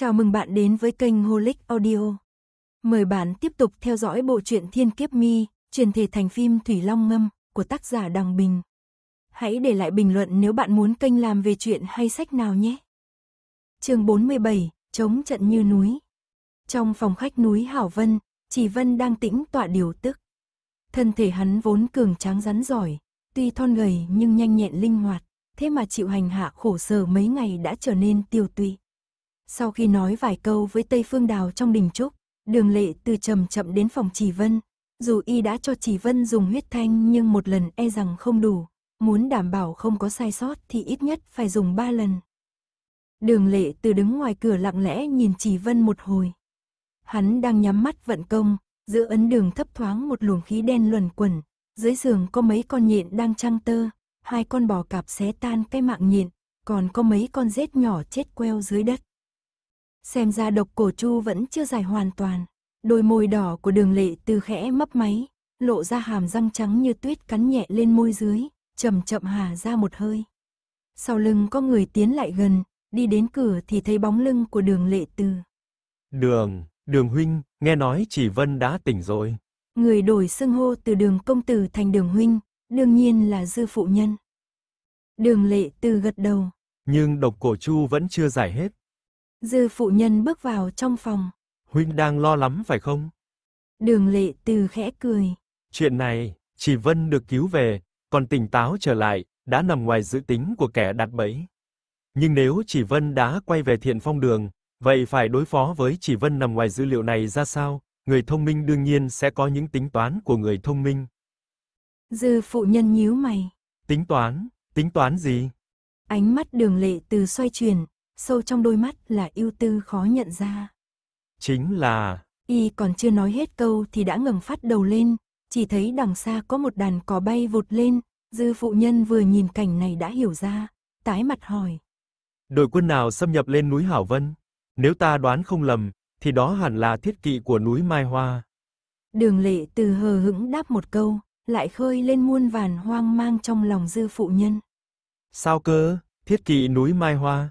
Chào mừng bạn đến với kênh Holic Audio. Mời bạn tiếp tục theo dõi bộ truyện Thiên Kiếp Mi, truyền thể thành phim Thủy Long Ngâm của tác giả Đằng Bình. Hãy để lại bình luận nếu bạn muốn kênh làm về chuyện hay sách nào nhé. Chương 47: Chống trận như núi. Trong phòng khách núi Hảo Vân, Chỉ Vân đang tĩnh tọa điều tức. Thân thể hắn vốn cường tráng rắn giỏi, tuy thon gầy nhưng nhanh nhẹn linh hoạt, thế mà chịu hành hạ khổ sở mấy ngày đã trở nên tiêu tụy. Sau khi nói vài câu với Tây Phương Đào trong đình trúc, đường lệ từ chậm chậm đến phòng Chỉ Vân. Dù y đã cho Chỉ Vân dùng huyết thanh nhưng một lần e rằng không đủ, muốn đảm bảo không có sai sót thì ít nhất phải dùng ba lần. Đường lệ từ đứng ngoài cửa lặng lẽ nhìn Chỉ Vân một hồi. Hắn đang nhắm mắt vận công, giữa ấn đường thấp thoáng một luồng khí đen luẩn quẩn, dưới giường có mấy con nhện đang trăng tơ, hai con bò cạp xé tan cái mạng nhện, còn có mấy con rết nhỏ chết queo dưới đất. Xem ra độc cổ chu vẫn chưa giải hoàn toàn. Đôi môi đỏ của đường lệ từ khẽ mấp máy, lộ ra hàm răng trắng như tuyết cắn nhẹ lên môi dưới, chậm chậm hà ra một hơi. Sau lưng có người tiến lại gần, đi đến cửa thì thấy bóng lưng của đường lệ từ. Đường, đường huynh, nghe nói chỉ Vân đã tỉnh rồi. Người đổi xưng hô từ đường công tử thành đường huynh, đương nhiên là dư phụ nhân. Đường lệ từ gật đầu. Nhưng độc cổ chu vẫn chưa giải hết. Dư phụ nhân bước vào trong phòng. Huynh đang lo lắm phải không? Đường lệ từ khẽ cười. Chuyện này, chỉ Vân được cứu về, còn tỉnh táo trở lại, đã nằm ngoài dự tính của kẻ đặt bẫy. Nhưng nếu chỉ Vân đã quay về thiện phong đường, vậy phải đối phó với chỉ Vân nằm ngoài dữ liệu này ra sao? Người thông minh đương nhiên sẽ có những tính toán của người thông minh. Dư phụ nhân nhíu mày. Tính toán? Tính toán gì? Ánh mắt đường lệ từ xoay chuyển, sâu trong đôi mắt là ưu tư khó nhận ra. Chính là... Y còn chưa nói hết câu thì đã ngẩng phát đầu lên, chỉ thấy đằng xa có một đàn cò bay vụt lên, dư phụ nhân vừa nhìn cảnh này đã hiểu ra, tái mặt hỏi. Đội quân nào xâm nhập lên núi Hảo Vân? Nếu ta đoán không lầm, thì đó hẳn là thiết kỵ của núi Mai Hoa. Đường lệ từ hờ hững đáp một câu, lại khơi lên muôn vàn hoang mang trong lòng dư phụ nhân. Sao cơ, thiết kỵ núi Mai Hoa?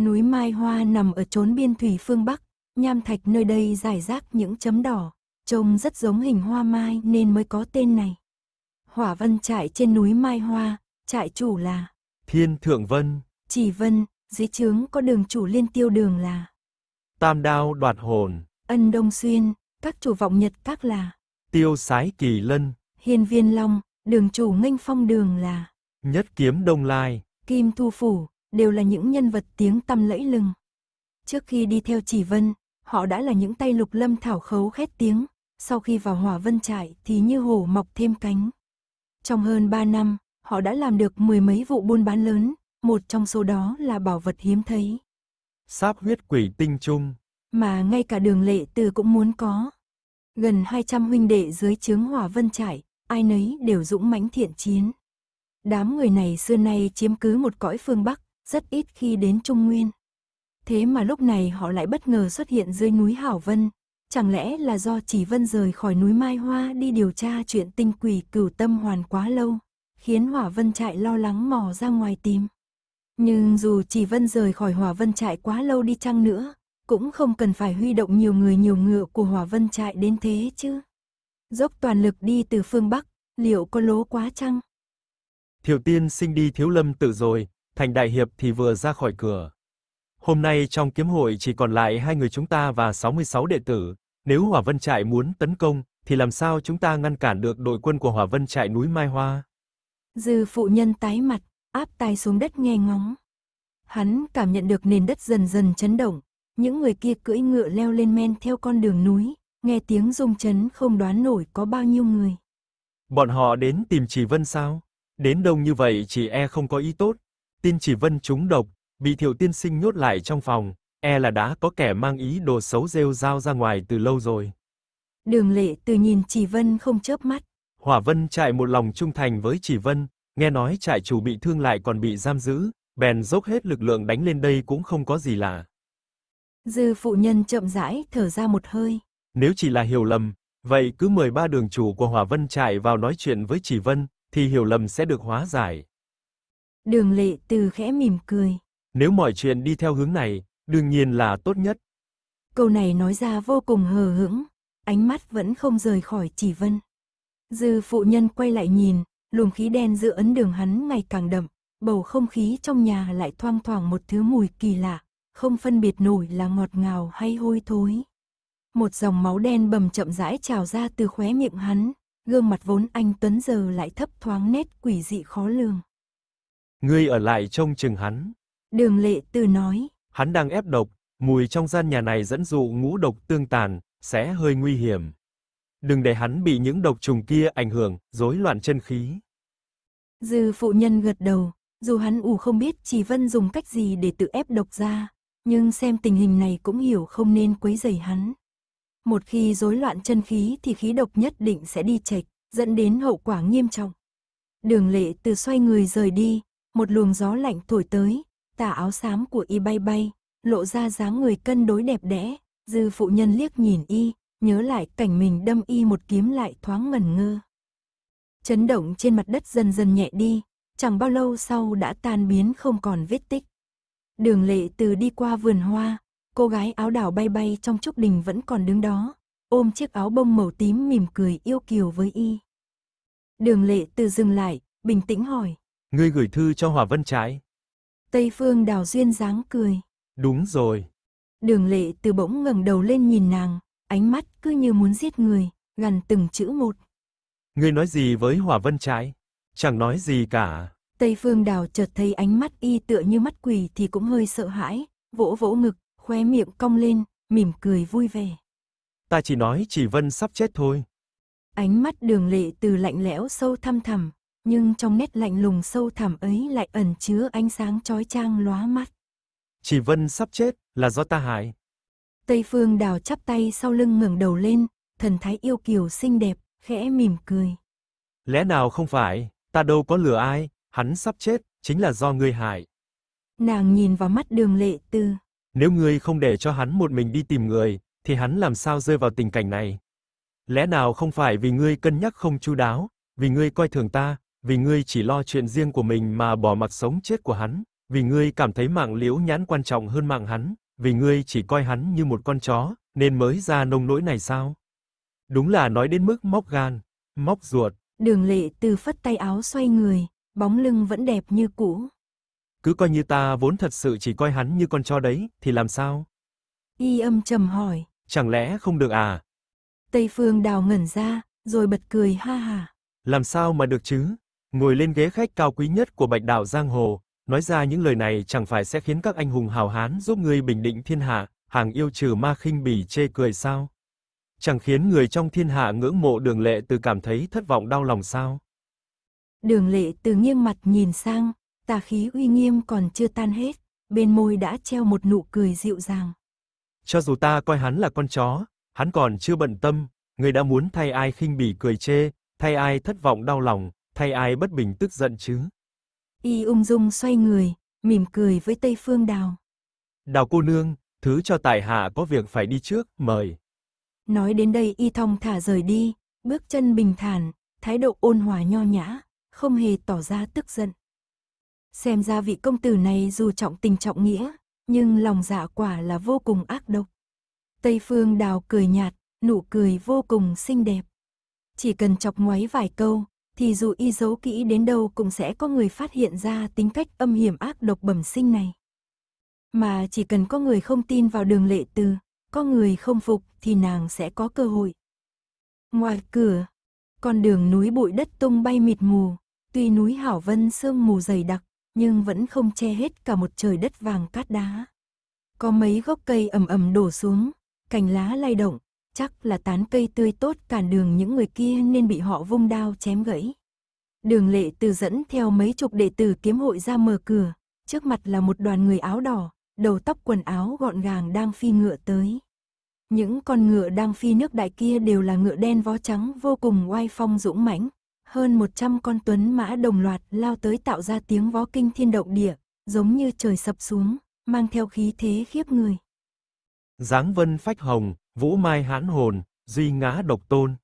Núi Mai Hoa nằm ở trốn biên thủy phương Bắc, nham thạch nơi đây rải rác những chấm đỏ, trông rất giống hình hoa mai nên mới có tên này. Hỏa Vân trại trên núi Mai Hoa, trại chủ là Thiên Thượng Vân. Chỉ Vân, dưới trướng có đường chủ liên tiêu đường là Tam Đao Đoạt Hồn. Ân Đông Xuyên, các chủ vọng Nhật các là Tiêu Sái Kỳ Lân. Hiền Viên Long, đường chủ nghênh phong đường là Nhất Kiếm Đông Lai. Kim Thu Phủ, đều là những nhân vật tiếng tăm lẫy lừng. Trước khi đi theo chỉ vân, họ đã là những tay lục lâm thảo khấu khét tiếng, sau khi vào hỏa vân trại thì như hổ mọc thêm cánh. Trong hơn 3 năm, họ đã làm được mười mấy vụ buôn bán lớn, một trong số đó là bảo vật hiếm thấy. Sáp huyết quỷ tinh trung. Mà ngay cả đường lệ từ cũng muốn có. Gần 200 huynh đệ dưới chướng hỏa vân Trại, ai nấy đều dũng mãnh thiện chiến. Đám người này xưa nay chiếm cứ một cõi phương Bắc, rất ít khi đến Trung Nguyên. Thế mà lúc này họ lại bất ngờ xuất hiện dưới núi Hảo Vân, chẳng lẽ là do Chỉ Vân rời khỏi núi Mai Hoa đi điều tra chuyện tinh quỷ cửu tâm hoàn quá lâu, khiến Hỏa Vân trại lo lắng mò ra ngoài tìm. Nhưng dù Chỉ Vân rời khỏi Hỏa Vân trại quá lâu đi chăng nữa, cũng không cần phải huy động nhiều người nhiều ngựa của Hỏa Vân trại đến thế chứ. Dốc toàn lực đi từ phương Bắc, liệu có lố quá chăng? Thiểu Tiên sinh đi Thiếu Lâm tự rồi, Thành Đại Hiệp thì vừa ra khỏi cửa. Hôm nay trong kiếm hội chỉ còn lại hai người chúng ta và 66 đệ tử, nếu Hỏa Vân trại muốn tấn công thì làm sao chúng ta ngăn cản được đội quân của Hỏa Vân trại núi Mai Hoa? Dư phụ nhân tái mặt, áp tai xuống đất nghe ngóng. Hắn cảm nhận được nền đất dần dần chấn động, những người kia cưỡi ngựa leo lên men theo con đường núi, nghe tiếng rung chấn không đoán nổi có bao nhiêu người. Bọn họ đến tìm Trì Vân sao? Đến đông như vậy chỉ e không có ý tốt, Tin chỉ vân trúng độc, bị thiệu tiên sinh nhốt lại trong phòng, e là đã có kẻ mang ý đồ xấu rêu dao ra ngoài từ lâu rồi. Đường lệ từ nhìn chỉ vân không chớp mắt. Hỏa vân trại một lòng trung thành với chỉ vân, nghe nói trại chủ bị thương lại còn bị giam giữ, bèn dốc hết lực lượng đánh lên đây cũng không có gì lạ. Dư phụ nhân chậm rãi thở ra một hơi. Nếu chỉ là hiểu lầm, vậy cứ mời ba đường chủ của Hỏa Vân trại vào nói chuyện với Chỉ Vân, thì hiểu lầm sẽ được hóa giải. Đường lệ từ khẽ mỉm cười. Nếu mọi chuyện đi theo hướng này, đương nhiên là tốt nhất. Câu này nói ra vô cùng hờ hững, ánh mắt vẫn không rời khỏi chỉ vân. Dư phụ nhân quay lại nhìn, luồng khí đen giữa ấn đường hắn ngày càng đậm, bầu không khí trong nhà lại thoang thoảng một thứ mùi kỳ lạ, không phân biệt nổi là ngọt ngào hay hôi thối. Một dòng máu đen bầm chậm rãi trào ra từ khóe miệng hắn, gương mặt vốn anh Tuấn giờ lại thấp thoáng nét quỷ dị khó lường. Ngươi ở lại trông chừng hắn. Đường lệ từ nói. Hắn đang ép độc, mùi trong gian nhà này dẫn dụ ngũ độc tương tàn, sẽ hơi nguy hiểm. Đừng để hắn bị những độc trùng kia ảnh hưởng, rối loạn chân khí. Dư phụ nhân gật đầu, dù hắn ủ không biết chỉ Vân dùng cách gì để tự ép độc ra, nhưng xem tình hình này cũng hiểu không nên quấy rầy hắn. Một khi rối loạn chân khí thì khí độc nhất định sẽ đi chệch, dẫn đến hậu quả nghiêm trọng. Đường lệ từ xoay người rời đi, một luồng gió lạnh thổi tới, tà áo xám của y bay bay, lộ ra dáng người cân đối đẹp đẽ, dư phụ nhân liếc nhìn y, nhớ lại cảnh mình đâm y một kiếm lại thoáng ngẩn ngơ. Chấn động trên mặt đất dần dần nhẹ đi, chẳng bao lâu sau đã tan biến không còn vết tích. Đường lệ từ đi qua vườn hoa, cô gái áo đảo bay bay trong trúc đình vẫn còn đứng đó, ôm chiếc áo bông màu tím mỉm cười yêu kiều với y. Đường lệ từ dừng lại, bình tĩnh hỏi, Ngươi gửi thư cho Hòa Vân Trái. Tây Phương Đào Duyên dáng cười. Đúng rồi. Đường lệ từ bỗng ngẩng đầu lên nhìn nàng, ánh mắt cứ như muốn giết người, gần từng chữ một. Ngươi nói gì với Hòa Vân Trái? Chẳng nói gì cả. Tây Phương Đào chợt thấy ánh mắt y tựa như mắt quỷ thì cũng hơi sợ hãi, vỗ vỗ ngực, khóe miệng cong lên, mỉm cười vui vẻ. Ta chỉ nói chỉ Vân sắp chết thôi. Ánh mắt đường lệ từ lạnh lẽo sâu thăm thẳm, nhưng trong nét lạnh lùng sâu thẳm ấy lại ẩn chứa ánh sáng chói chang lóa mắt. Chỉ Vân sắp chết, là do ta hại. Tây Phương Đào chắp tay sau lưng ngẩng đầu lên, thần thái yêu kiều xinh đẹp, khẽ mỉm cười. Lẽ nào không phải, ta đâu có lừa ai, hắn sắp chết, chính là do ngươi hại. Nàng nhìn vào mắt đường lệ tư. Nếu ngươi không để cho hắn một mình đi tìm người, thì hắn làm sao rơi vào tình cảnh này? Lẽ nào không phải vì ngươi cân nhắc không chu đáo, vì ngươi coi thường ta, vì ngươi chỉ lo chuyện riêng của mình mà bỏ mặc sống chết của hắn, vì ngươi cảm thấy mạng Liễu Nhãn quan trọng hơn mạng hắn, vì ngươi chỉ coi hắn như một con chó, nên mới ra nông nỗi này sao? Đúng là nói đến mức móc gan, móc ruột. Đường Lệ từ phất tay áo xoay người, bóng lưng vẫn đẹp như cũ. Cứ coi như ta vốn thật sự chỉ coi hắn như con chó đấy, thì làm sao? Y âm trầm hỏi. Chẳng lẽ không được à? Tây Phương Đào ngẩn ra, rồi bật cười ha ha. Làm sao mà được chứ? ngồi lên ghế khách cao quý nhất của Bạch đạo giang hồ, nói ra những lời này chẳng phải sẽ khiến các anh hùng hào hán giúp ngươi bình định thiên hạ, hàng yêu trừ ma khinh bỉ chê cười sao? Chẳng khiến người trong thiên hạ ngưỡng mộ Đường Lệ Từ cảm thấy thất vọng đau lòng sao? Đường Lệ Từ nghiêng mặt nhìn sang, tà khí uy nghiêm còn chưa tan hết, bên môi đã treo một nụ cười dịu dàng. Cho dù ta coi hắn là con chó, hắn còn chưa bận tâm, người đã muốn thay ai khinh bỉ cười chê, thay ai thất vọng đau lòng, thay ai bất bình tức giận chứ. Y ung dung xoay người, mỉm cười với Tây Phương Đào. Đào cô nương, thứ cho tài hạ có việc phải đi trước, mời. Nói đến đây y thong thả rời đi, bước chân bình thản, thái độ ôn hòa nho nhã, không hề tỏ ra tức giận. Xem ra vị công tử này dù trọng tình trọng nghĩa, nhưng lòng dạ quả là vô cùng ác độc. Tây Phương Đào cười nhạt, nụ cười vô cùng xinh đẹp. Chỉ cần chọc ngoáy vài câu, thì dù y giấu kỹ đến đâu cũng sẽ có người phát hiện ra tính cách âm hiểm ác độc bẩm sinh này. Mà chỉ cần có người không tin vào đường lệ từ, có người không phục thì nàng sẽ có cơ hội. Ngoài cửa, con đường núi bụi đất tung bay mịt mù, tuy núi Hảo Vân sương mù dày đặc, nhưng vẫn không che hết cả một trời đất vàng cát đá. Có mấy gốc cây ẩm ẩm đổ xuống, cành lá lay động, chắc là tán cây tươi tốt cản đường những người kia nên bị họ vung đao chém gãy. Đường lệ từ dẫn theo mấy chục đệ tử kiếm hội ra mở cửa, trước mặt là một đoàn người áo đỏ, đầu tóc quần áo gọn gàng đang phi ngựa tới. Những con ngựa đang phi nước đại kia đều là ngựa đen vó trắng vô cùng oai phong dũng mãnh. Hơn 100 con tuấn mã đồng loạt lao tới tạo ra tiếng vó kinh thiên động địa, giống như trời sập xuống, mang theo khí thế khiếp người. Giáng vân phách hồng, Vũ Mai hãn hồn, Di ngã độc tôn.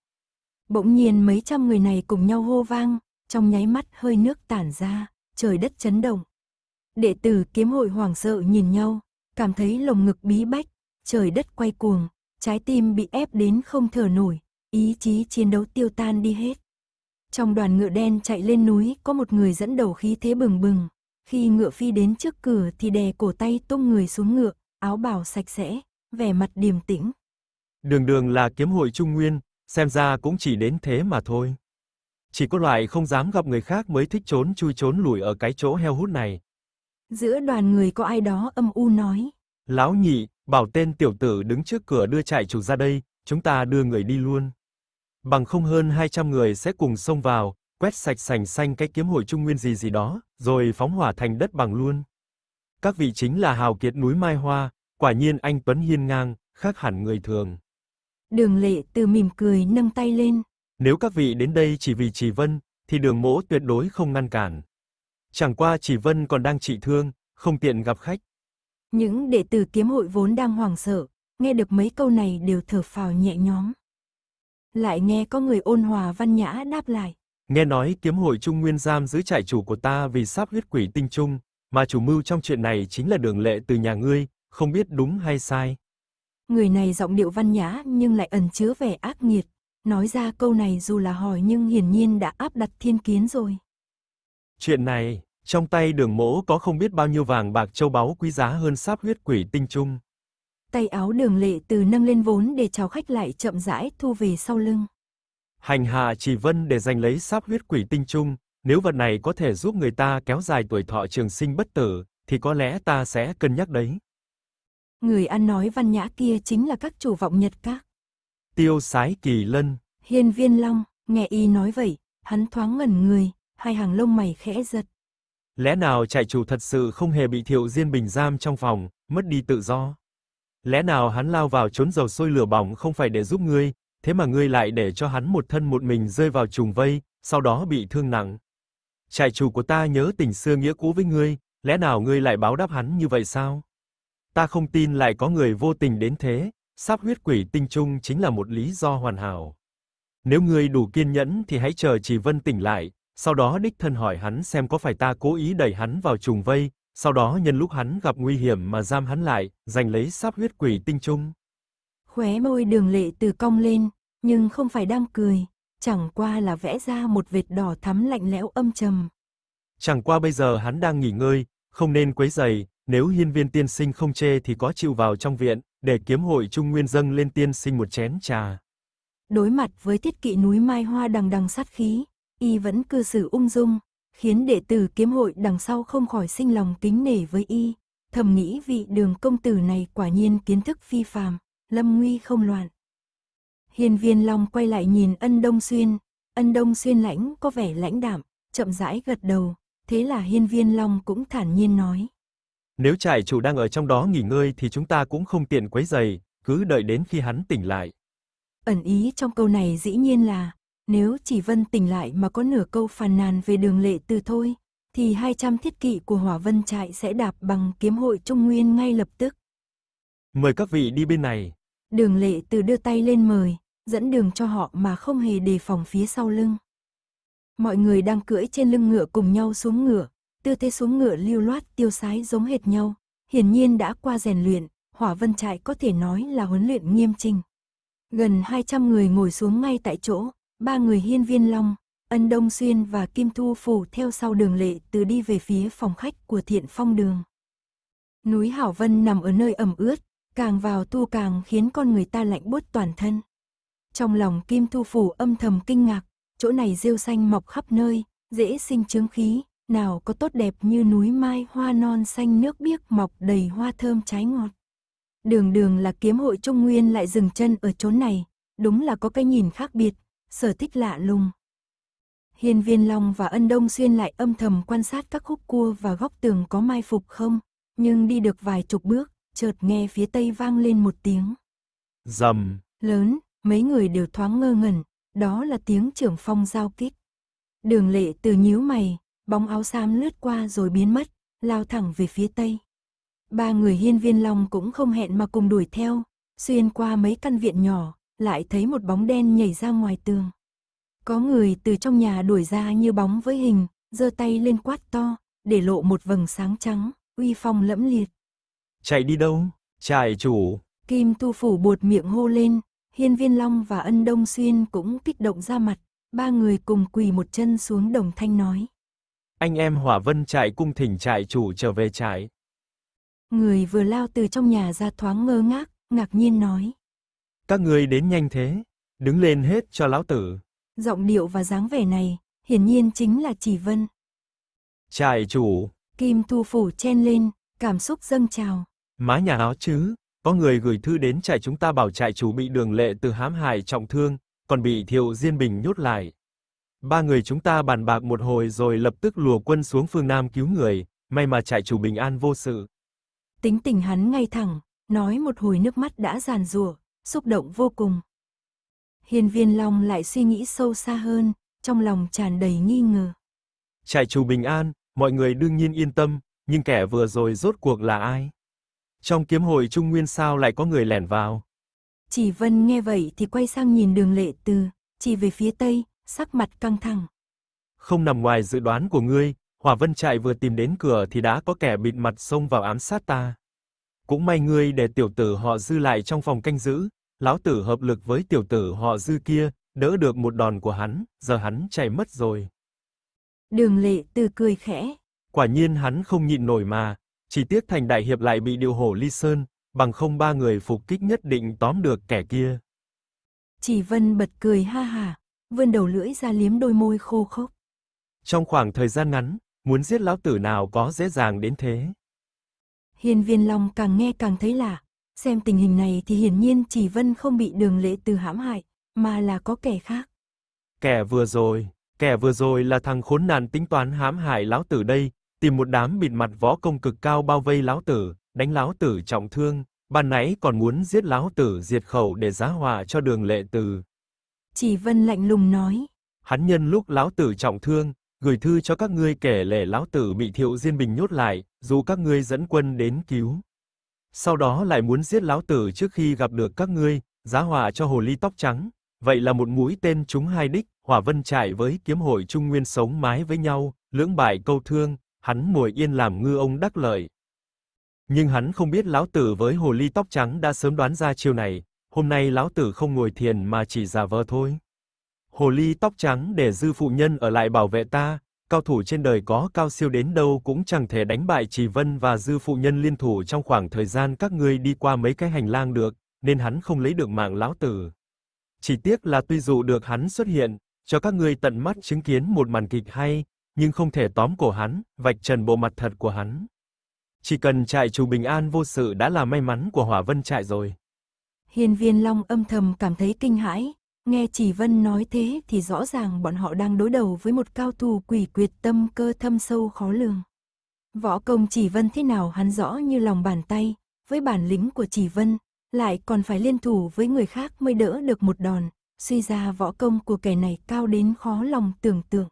Bỗng nhiên mấy trăm người này cùng nhau hô vang, trong nháy mắt hơi nước tản ra, trời đất chấn động. Đệ tử kiếm hội hoảng sợ nhìn nhau, cảm thấy lồng ngực bí bách, trời đất quay cuồng, trái tim bị ép đến không thở nổi, ý chí chiến đấu tiêu tan đi hết. Trong đoàn ngựa đen chạy lên núi có một người dẫn đầu khí thế bừng bừng, khi ngựa phi đến trước cửa thì đè cổ tay tung người xuống ngựa, áo bào sạch sẽ, vẻ mặt điềm tĩnh. Đường đường là kiếm hội Trung Nguyên, xem ra cũng chỉ đến thế mà thôi. Chỉ có loại không dám gặp người khác mới thích trốn chui trốn lủi ở cái chỗ heo hút này. Giữa đoàn người có ai đó âm u nói. Lão nhị, bảo tên tiểu tử đứng trước cửa đưa trại chủ ra đây, chúng ta đưa người đi luôn. Bằng không hơn 200 người sẽ cùng xông vào, quét sạch sành xanh cái kiếm hội trung nguyên gì gì đó, rồi phóng hỏa thành đất bằng luôn. Các vị chính là hào kiệt núi Mai Hoa, quả nhiên anh Tuấn hiên ngang, khác hẳn người thường. Đường lệ từ mỉm cười nâng tay lên. Nếu các vị đến đây chỉ vì Chỉ Vân, thì đường mỗ tuyệt đối không ngăn cản. Chẳng qua Chỉ Vân còn đang trị thương, không tiện gặp khách. Những đệ tử kiếm hội vốn đang hoảng sợ, nghe được mấy câu này đều thở phào nhẹ nhõm. Lại nghe có người ôn hòa văn nhã đáp lại. Nghe nói kiếm hội trung nguyên giam giữ trại chủ của ta vì sắp huyết quỷ tinh trung, mà chủ mưu trong chuyện này chính là đường lệ từ nhà ngươi, không biết đúng hay sai. Người này giọng điệu văn nhã nhưng lại ẩn chứa vẻ ác nghiệt. Nói ra câu này dù là hỏi nhưng hiển nhiên đã áp đặt thiên kiến rồi. Chuyện này, trong tay đường mỗ có không biết bao nhiêu vàng bạc châu báu quý giá hơn sáp huyết quỷ tinh trung. Tay áo đường lệ từ nâng lên vốn để chào khách lại chậm rãi thu về sau lưng. Hành hạ chỉ vân để giành lấy sáp huyết quỷ tinh trung, nếu vật này có thể giúp người ta kéo dài tuổi thọ trường sinh bất tử, thì có lẽ ta sẽ cân nhắc đấy người ăn nói văn nhã kia chính là các chủ vọng nhật các. Tiêu sái kỳ lân. Hiên viên long, nghe y nói vậy, hắn thoáng ngẩn người, hai hàng lông mày khẽ giật. Lẽ nào trại chủ thật sự không hề bị thiệu diên bình giam trong phòng, mất đi tự do? Lẽ nào hắn lao vào trốn dầu sôi lửa bỏng không phải để giúp ngươi, thế mà ngươi lại để cho hắn một thân một mình rơi vào trùng vây, sau đó bị thương nặng. Trại chủ của ta nhớ tình xưa nghĩa cũ với ngươi, lẽ nào ngươi lại báo đáp hắn như vậy sao? Ta không tin lại có người vô tình đến thế, sáp huyết quỷ tinh trung chính là một lý do hoàn hảo. Nếu ngươi đủ kiên nhẫn thì hãy chờ Trì Vân tỉnh lại, sau đó đích thân hỏi hắn xem có phải ta cố ý đẩy hắn vào trùng vây, sau đó nhân lúc hắn gặp nguy hiểm mà giam hắn lại, giành lấy sáp huyết quỷ tinh trung. Khóe môi đường lệ từ cong lên, nhưng không phải đang cười, chẳng qua là vẽ ra một vệt đỏ thắm lạnh lẽo âm trầm. Chẳng qua bây giờ hắn đang nghỉ ngơi, không nên quấy rầy, nếu hiên viên tiên sinh không chê thì có chịu vào trong viện, để kiếm hội trung nguyên dâng lên tiên sinh một chén trà. Đối mặt với tiết kỵ núi mai hoa đằng đằng sát khí, y vẫn cư xử ung dung, khiến đệ tử kiếm hội đằng sau không khỏi sinh lòng kính nể với y. Thầm nghĩ vị đường công tử này quả nhiên kiến thức phi phàm, lâm nguy không loạn. Hiên viên Long quay lại nhìn ân đông xuyên, ân đông xuyên lãnh có vẻ lãnh đạm, chậm rãi gật đầu, thế là hiên viên Long cũng thản nhiên nói. Nếu trại chủ đang ở trong đó nghỉ ngơi thì chúng ta cũng không tiện quấy rầy, cứ đợi đến khi hắn tỉnh lại. Ẩn ý trong câu này dĩ nhiên là, nếu chỉ Vân tỉnh lại mà có nửa câu phàn nàn về đường lệ từ thôi, thì 200 thiết kỵ của Hỏa Vân trại sẽ đạp bằng kiếm hội Trung Nguyên ngay lập tức. Mời các vị đi bên này. Đường lệ từ đưa tay lên mời, dẫn đường cho họ mà không hề đề phòng phía sau lưng. Mọi người đang cưỡi trên lưng ngựa cùng nhau xuống ngựa, tư thế xuống ngựa lưu loát tiêu sái giống hệt nhau, hiển nhiên đã qua rèn luyện, hỏa vân trại có thể nói là huấn luyện nghiêm trình. Gần 200 người ngồi xuống ngay tại chỗ, ba người hiên viên long, ân đông xuyên và kim thu phủ theo sau đường lệ từ đi về phía phòng khách của thiện phong đường. Núi Hảo Vân nằm ở nơi ẩm ướt, càng vào tu càng khiến con người ta lạnh buốt toàn thân. Trong lòng Kim Thu Phủ âm thầm kinh ngạc, chỗ này rêu xanh mọc khắp nơi, dễ sinh chứng khí, nào có tốt đẹp như núi mai hoa non xanh nước biếc mọc đầy hoa thơm trái ngọt. Đường đường là kiếm hội Trung Nguyên lại dừng chân ở chỗ này, đúng là có cái nhìn khác biệt, sở thích lạ lùng. Hiên viên Long và ân đông xuyên lại âm thầm quan sát các khúc cua và góc tường có mai phục không, nhưng đi được vài chục bước, chợt nghe phía tây vang lên một tiếng. Dầm! Lớn, mấy người đều thoáng ngơ ngẩn, đó là tiếng trưởng phong giao kích. Đường lệ từ nhíu mày, bóng áo xám lướt qua rồi biến mất, lao thẳng về phía tây. Ba người hiên viên long cũng không hẹn mà cùng đuổi theo, xuyên qua mấy căn viện nhỏ, lại thấy một bóng đen nhảy ra ngoài tường. Có người từ trong nhà đuổi ra như bóng với hình, giơ tay lên quát to, để lộ một vầng sáng trắng, uy phong lẫm liệt. Chạy đi đâu, trại chủ. Kim tu phủ buột miệng hô lên, hiên viên long và ân đông xuyên cũng kích động ra mặt, ba người cùng quỳ một chân xuống đồng thanh nói anh em Hỏa Vân trại cung thỉnh trại chủ trở về trại. Người vừa lao từ trong nhà ra thoáng ngơ ngác, ngạc nhiên nói. Các người đến nhanh thế, đứng lên hết cho lão tử. Giọng điệu và dáng vẻ này, hiển nhiên chính là chỉ vân. Trại chủ. Kim thu phủ chen lên, cảm xúc dâng trào. Má nhà nó chứ, có người gửi thư đến trại chúng ta bảo trại chủ bị đường lệ từ hãm hại trọng thương, còn bị thiệu diên bình nhốt lại. Ba người chúng ta bàn bạc một hồi rồi lập tức lùa quân xuống phương Nam cứu người, may mà trại chủ bình an vô sự. Tính tình hắn ngay thẳng, nói một hồi nước mắt đã giàn rủa, xúc động vô cùng. Hiền viên Long lại suy nghĩ sâu xa hơn, trong lòng tràn đầy nghi ngờ. Trại chủ bình an, mọi người đương nhiên yên tâm, nhưng kẻ vừa rồi rốt cuộc là ai? Trong kiếm hội Trung Nguyên sao lại có người lẻn vào? Chỉ Vân nghe vậy thì quay sang nhìn đường lệ từ, chỉ về phía Tây, sắc mặt căng thẳng. Không nằm ngoài dự đoán của ngươi, Hỏa Vân trại vừa tìm đến cửa thì đã có kẻ bịt mặt xông vào ám sát ta. Cũng may ngươi để tiểu tử họ Dư lại trong phòng canh giữ, lão tử hợp lực với tiểu tử họ Dư kia, đỡ được một đòn của hắn, giờ hắn chạy mất rồi. Đường Lệ từ cười khẽ. Quả nhiên hắn không nhịn nổi mà, chỉ tiếc thành đại hiệp lại bị điều hổ Ly Sơn, bằng không ba người phục kích nhất định tóm được kẻ kia. Chỉ Vân bật cười ha ha vươn đầu lưỡi ra liếm đôi môi khô khốc. Trong khoảng thời gian ngắn, muốn giết lão tử nào có dễ dàng đến thế. Hiền viên Long càng nghe càng thấy lạ, xem tình hình này thì hiển nhiên chỉ Vân không bị đường lễ từ hãm hại, mà là có kẻ khác. Kẻ vừa rồi, kẻ vừa rồi là thằng khốn nạn tính toán hãm hại lão tử đây, tìm một đám bịt mặt võ công cực cao bao vây lão tử, đánh lão tử trọng thương, ban nãy còn muốn giết lão tử diệt khẩu để giá họa cho đường lệ từ. Chỉ Vân lạnh lùng nói. Hắn nhân lúc lão tử trọng thương, gửi thư cho các ngươi kể lể lão tử bị Thiệu Diên Bình nhốt lại, dù các ngươi dẫn quân đến cứu. Sau đó lại muốn giết lão tử trước khi gặp được các ngươi, giá hòa cho hồ ly tóc trắng, vậy là một mũi tên chúng hai đích, Hỏa Vân trải với kiếm hội Trung Nguyên sống mái với nhau, lưỡng bại câu thương, hắn ngồi yên làm ngư ông đắc lợi. Nhưng hắn không biết lão tử với hồ ly tóc trắng đã sớm đoán ra chiêu này, hôm nay lão tử không ngồi thiền mà chỉ giả vờ thôi. Hồ ly tóc trắng để dư phụ nhân ở lại bảo vệ ta, cao thủ trên đời có cao siêu đến đâu cũng chẳng thể đánh bại Trì Vân và dư phụ nhân liên thủ trong khoảng thời gian các ngươi đi qua mấy cái hành lang được, nên hắn không lấy được mạng lão tử. Chỉ tiếc là tuy dụ được hắn xuất hiện, cho các ngươi tận mắt chứng kiến một màn kịch hay, nhưng không thể tóm cổ hắn, vạch trần bộ mặt thật của hắn. Chỉ cần trại chủ bình an vô sự đã là may mắn của Hỏa Vân trại rồi. Hiên viên long âm thầm cảm thấy kinh hãi, nghe chỉ vân nói thế thì rõ ràng bọn họ đang đối đầu với một cao thủ quỷ quyệt tâm cơ thâm sâu khó lường. Võ công chỉ vân thế nào hắn rõ như lòng bàn tay, với bản lĩnh của chỉ vân, lại còn phải liên thủ với người khác mới đỡ được một đòn, suy ra võ công của kẻ này cao đến khó lòng tưởng tượng.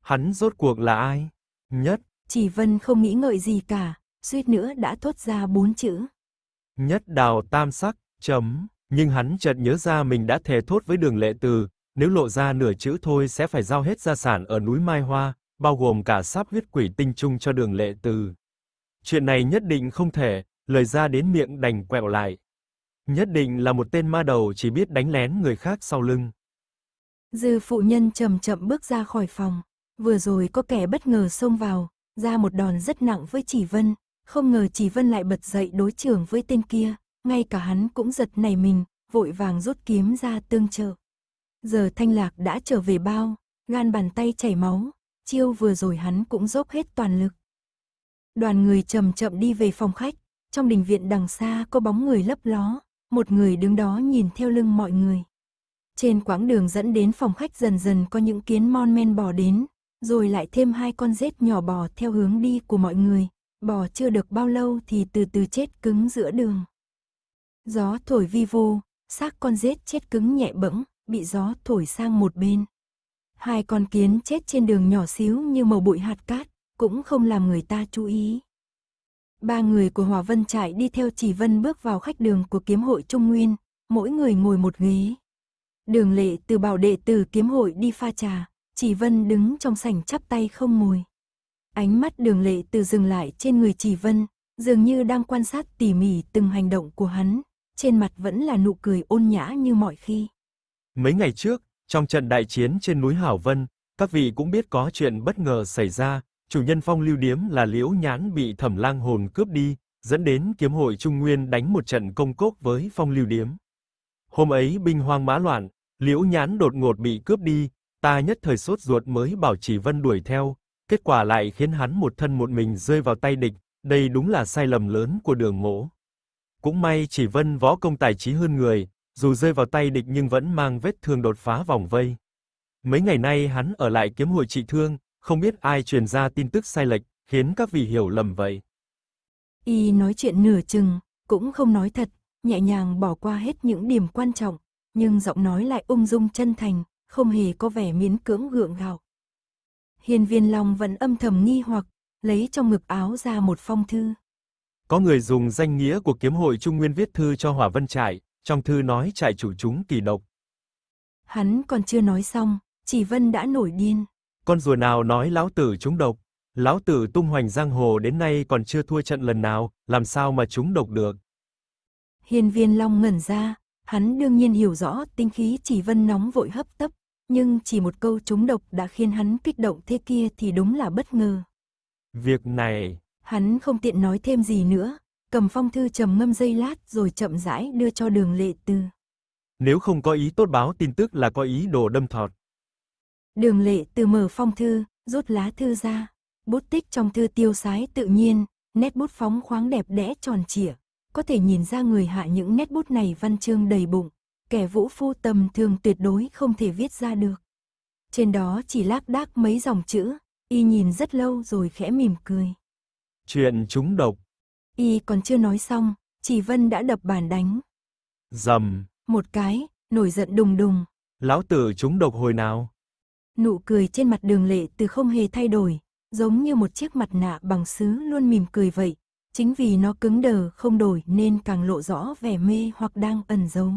Hắn rốt cuộc là ai? Nhất. Chỉ vân không nghĩ ngợi gì cả, suýt nữa đã thốt ra bốn chữ. Nhất đào tam sắc. Chấm, nhưng hắn chợt nhớ ra mình đã thề thốt với Đường Lệ Từ, nếu lộ ra nửa chữ thôi sẽ phải giao hết gia sản ở núi Mai Hoa, bao gồm cả sáp huyết quỷ tinh trung cho Đường Lệ Từ. Chuyện này nhất định không thể, lời ra đến miệng đành quẹo lại. Nhất định là một tên ma đầu chỉ biết đánh lén người khác sau lưng. Dư phụ nhân chậm chậm bước ra khỏi phòng, vừa rồi có kẻ bất ngờ xông vào, ra một đòn rất nặng với Chỉ Vân, không ngờ Chỉ Vân lại bật dậy đối trưởng với tên kia ngay cả hắn cũng giật nảy mình, vội vàng rút kiếm ra tương trợ. Giờ thanh lạc đã trở về bao, gan bàn tay chảy máu, chiêu vừa rồi hắn cũng dốc hết toàn lực. Đoàn người chậm chậm đi về phòng khách, trong đình viện đằng xa có bóng người lấp ló, một người đứng đó nhìn theo lưng mọi người. Trên quãng đường dẫn đến phòng khách dần dần có những kiến mon men bò đến, rồi lại thêm hai con rết nhỏ bò theo hướng đi của mọi người, bò chưa được bao lâu thì từ từ chết cứng giữa đường. Gió thổi vi vu xác con rết chết cứng nhẹ bẫng, bị gió thổi sang một bên. Hai con kiến chết trên đường nhỏ xíu như màu bụi hạt cát, cũng không làm người ta chú ý. Ba người của Hòa Vân chạy đi theo Chỉ Vân bước vào khách đường của kiếm hội Trung Nguyên, mỗi người ngồi một ghế. Đường lệ từ bảo đệ từ kiếm hội đi pha trà, Chỉ Vân đứng trong sảnh chắp tay không ngồi. Ánh mắt đường lệ từ dừng lại trên người Chỉ Vân, dường như đang quan sát tỉ mỉ từng hành động của hắn, trên mặt vẫn là nụ cười ôn nhã như mọi khi. Mấy ngày trước, trong trận đại chiến trên núi Hảo Vân, các vị cũng biết có chuyện bất ngờ xảy ra, chủ nhân phong lưu điếm là Liễu Nhãn bị Thẩm Lang hồn cướp đi, dẫn đến kiếm hội Trung Nguyên đánh một trận công cốc với phong lưu điếm. Hôm ấy binh hoang mã loạn, Liễu Nhãn đột ngột bị cướp đi, ta nhất thời sốt ruột mới bảo Chỉ Vân đuổi theo, kết quả lại khiến hắn một thân một mình rơi vào tay địch, đây đúng là sai lầm lớn của Đường Mộ. Cũng may chỉ Vân võ công tài trí hơn người, dù rơi vào tay địch nhưng vẫn mang vết thương đột phá vòng vây. Mấy ngày nay hắn ở lại kiếm hội trị thương, không biết ai truyền ra tin tức sai lệch, khiến các vị hiểu lầm vậy. Y nói chuyện nửa chừng, cũng không nói thật, nhẹ nhàng bỏ qua hết những điểm quan trọng, nhưng giọng nói lại ung dung chân thành, không hề có vẻ miến cưỡng gượng gạo. Hiên viên Long vẫn âm thầm nghi hoặc, lấy trong ngực áo ra một phong thư. Có người dùng danh nghĩa của kiếm hội Trung Nguyên viết thư cho Hỏa Vân trại, trong thư nói trại chủ chúng kỳ độc. Hắn còn chưa nói xong, Chỉ Vân đã nổi điên. Con rùa nào nói lão tử chúng độc, lão tử tung hoành giang hồ đến nay còn chưa thua trận lần nào, làm sao mà chúng độc được. Hiền viên Long ngẩn ra, hắn đương nhiên hiểu rõ tinh khí Chỉ Vân nóng vội hấp tấp, nhưng chỉ một câu chúng độc đã khiến hắn kích động thế kia thì đúng là bất ngờ. Việc này, Hắn không tiện nói thêm gì nữa, cầm phong thư trầm ngâm dây lát rồi chậm rãi đưa cho đường lệ tư. Nếu không có ý tốt báo tin tức là có ý đồ đâm thọt. Đường lệ từ mở phong thư, rút lá thư ra. Bút tích trong thư tiêu sái tự nhiên, nét bút phóng khoáng đẹp đẽ tròn trịa. Có thể nhìn ra người hạ những nét bút này văn chương đầy bụng. Kẻ vũ phu tầm thường tuyệt đối không thể viết ra được. Trên đó chỉ lác đác mấy dòng chữ, y nhìn rất lâu rồi khẽ mỉm cười. Chuyện trúng độc. Y còn chưa nói xong, chỉ Vân đã đập bàn đánh. Dầm. Một cái, nổi giận đùng đùng. Lão tử trúng độc hồi nào? Nụ cười trên mặt đường lệ từ không hề thay đổi, giống như một chiếc mặt nạ bằng sứ luôn mỉm cười vậy. Chính vì nó cứng đờ không đổi nên càng lộ rõ vẻ mê hoặc đang ẩn giấu.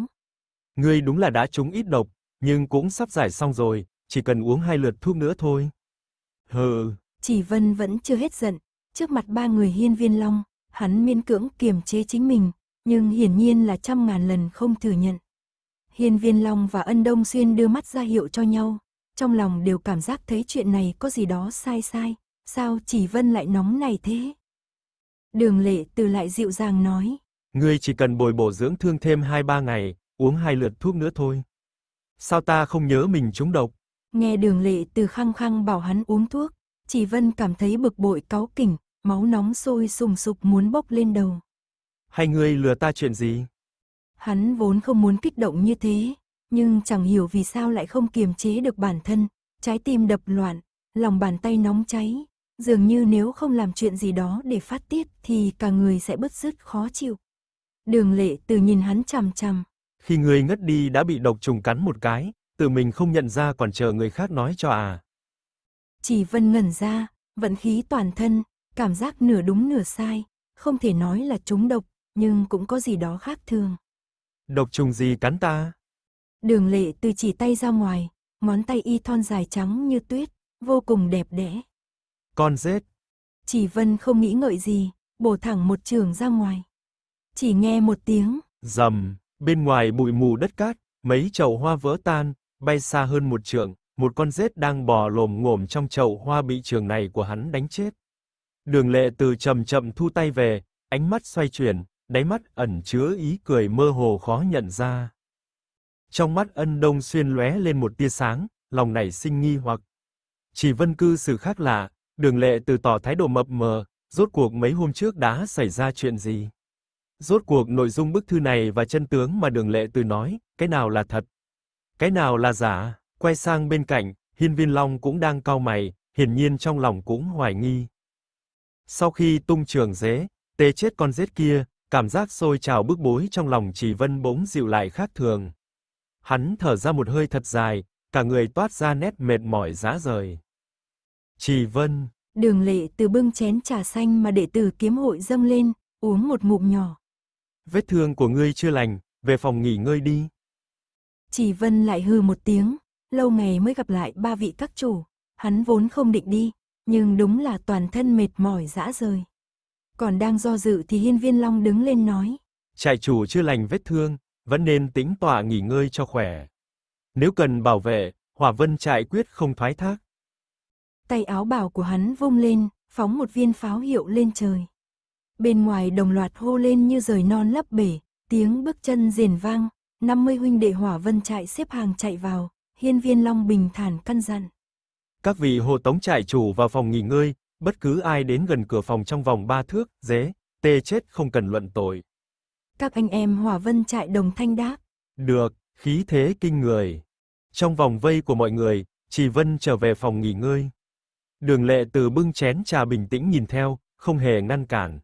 Ngươi đúng là đã trúng ít độc, nhưng cũng sắp giải xong rồi, chỉ cần uống hai lượt thuốc nữa thôi. Hừ. Chỉ Vân vẫn chưa hết giận, Trước mặt ba người hiên viên long, hắn miên cưỡng kiềm chế chính mình, nhưng hiển nhiên là trăm ngàn lần không thừa nhận. Hiên viên long và ân đông xuyên đưa mắt ra hiệu cho nhau, trong lòng đều cảm giác thấy chuyện này có gì đó sai sai, sao chỉ vân lại nóng này thế? Đường lệ từ lại dịu dàng nói. Ngươi chỉ cần bồi bổ dưỡng thương thêm hai ba ngày, uống hai lượt thuốc nữa thôi. Sao ta không nhớ mình trúng độc? Nghe đường lệ từ khăng khăng bảo hắn uống thuốc, chỉ vân cảm thấy bực bội cáu kỉnh, máu nóng sôi sùng sục muốn bốc lên đầu. Hay ngươi lừa ta chuyện gì? Hắn vốn không muốn kích động như thế, nhưng chẳng hiểu vì sao lại không kiềm chế được bản thân, trái tim đập loạn, lòng bàn tay nóng cháy, dường như nếu không làm chuyện gì đó để phát tiết thì cả người sẽ bứt rứt khó chịu. Đường lệ từ nhìn hắn chằm chằm. Khi người ngất đi đã bị độc trùng cắn một cái, tự mình không nhận ra còn chờ người khác nói cho à. Chỉ vân ngẩn ra, vận khí toàn thân, Cảm giác nửa đúng nửa sai, không thể nói là trúng độc, nhưng cũng có gì đó khác thường. Độc trùng gì cắn ta? Đường lệ từ chỉ tay ra ngoài, ngón tay y thon dài trắng như tuyết, vô cùng đẹp đẽ. Con rết. Chỉ vân không nghĩ ngợi gì, bổ thẳng một trường ra ngoài. Chỉ nghe một tiếng. Dầm, bên ngoài bụi mù đất cát, mấy chậu hoa vỡ tan, bay xa hơn một trường một con rết đang bò lồm ngồm trong chậu hoa bị trường này của hắn đánh chết. Đường lệ từ chậm chậm thu tay về, ánh mắt xoay chuyển, đáy mắt ẩn chứa ý cười mơ hồ khó nhận ra. Trong mắt ân đông xuyên lóe lên một tia sáng, lòng nảy sinh nghi hoặc. Chỉ vân cư xử khác lạ, đường lệ từ tỏ thái độ mập mờ, rốt cuộc mấy hôm trước đã xảy ra chuyện gì? Rốt cuộc nội dung bức thư này và chân tướng mà đường lệ từ nói, cái nào là thật? Cái nào là giả? Quay sang bên cạnh, hiên viên long cũng đang cau mày, hiển nhiên trong lòng cũng hoài nghi. Sau khi tung trường dế, tê chết con rết kia, cảm giác sôi trào bức bối trong lòng Trì Vân bỗng dịu lại khác thường. Hắn thở ra một hơi thật dài, cả người toát ra nét mệt mỏi giá rời. Trì Vân, Đường Lệ từ bưng chén trà xanh mà đệ tử kiếm hội dâng lên, uống một ngụm nhỏ. Vết thương của ngươi chưa lành, về phòng nghỉ ngơi đi. Trì Vân lại hừ một tiếng, lâu ngày mới gặp lại ba vị các chủ, hắn vốn không định đi, nhưng đúng là toàn thân mệt mỏi dã rời. Còn đang do dự thì hiên viên long đứng lên nói. Trại chủ chưa lành vết thương, vẫn nên tĩnh tọa nghỉ ngơi cho khỏe. Nếu cần bảo vệ, hỏa vân trại quyết không thoái thác. Tay áo bảo của hắn vung lên, phóng một viên pháo hiệu lên trời. Bên ngoài đồng loạt hô lên như rời non lấp bể, tiếng bước chân rền vang, 50 huynh đệ hỏa vân trại xếp hàng chạy vào, hiên viên long bình thản căn dặn. Các vị hộ tống trại chủ vào phòng nghỉ ngơi, bất cứ ai đến gần cửa phòng trong vòng ba thước, dế, tê chết không cần luận tội. Các anh em Hòa Vân trại đồng thanh đáp. Được, khí thế kinh người. Trong vòng vây của mọi người, Trì Vân trở về phòng nghỉ ngơi. Đường lệ từ bưng chén trà bình tĩnh nhìn theo, không hề ngăn cản.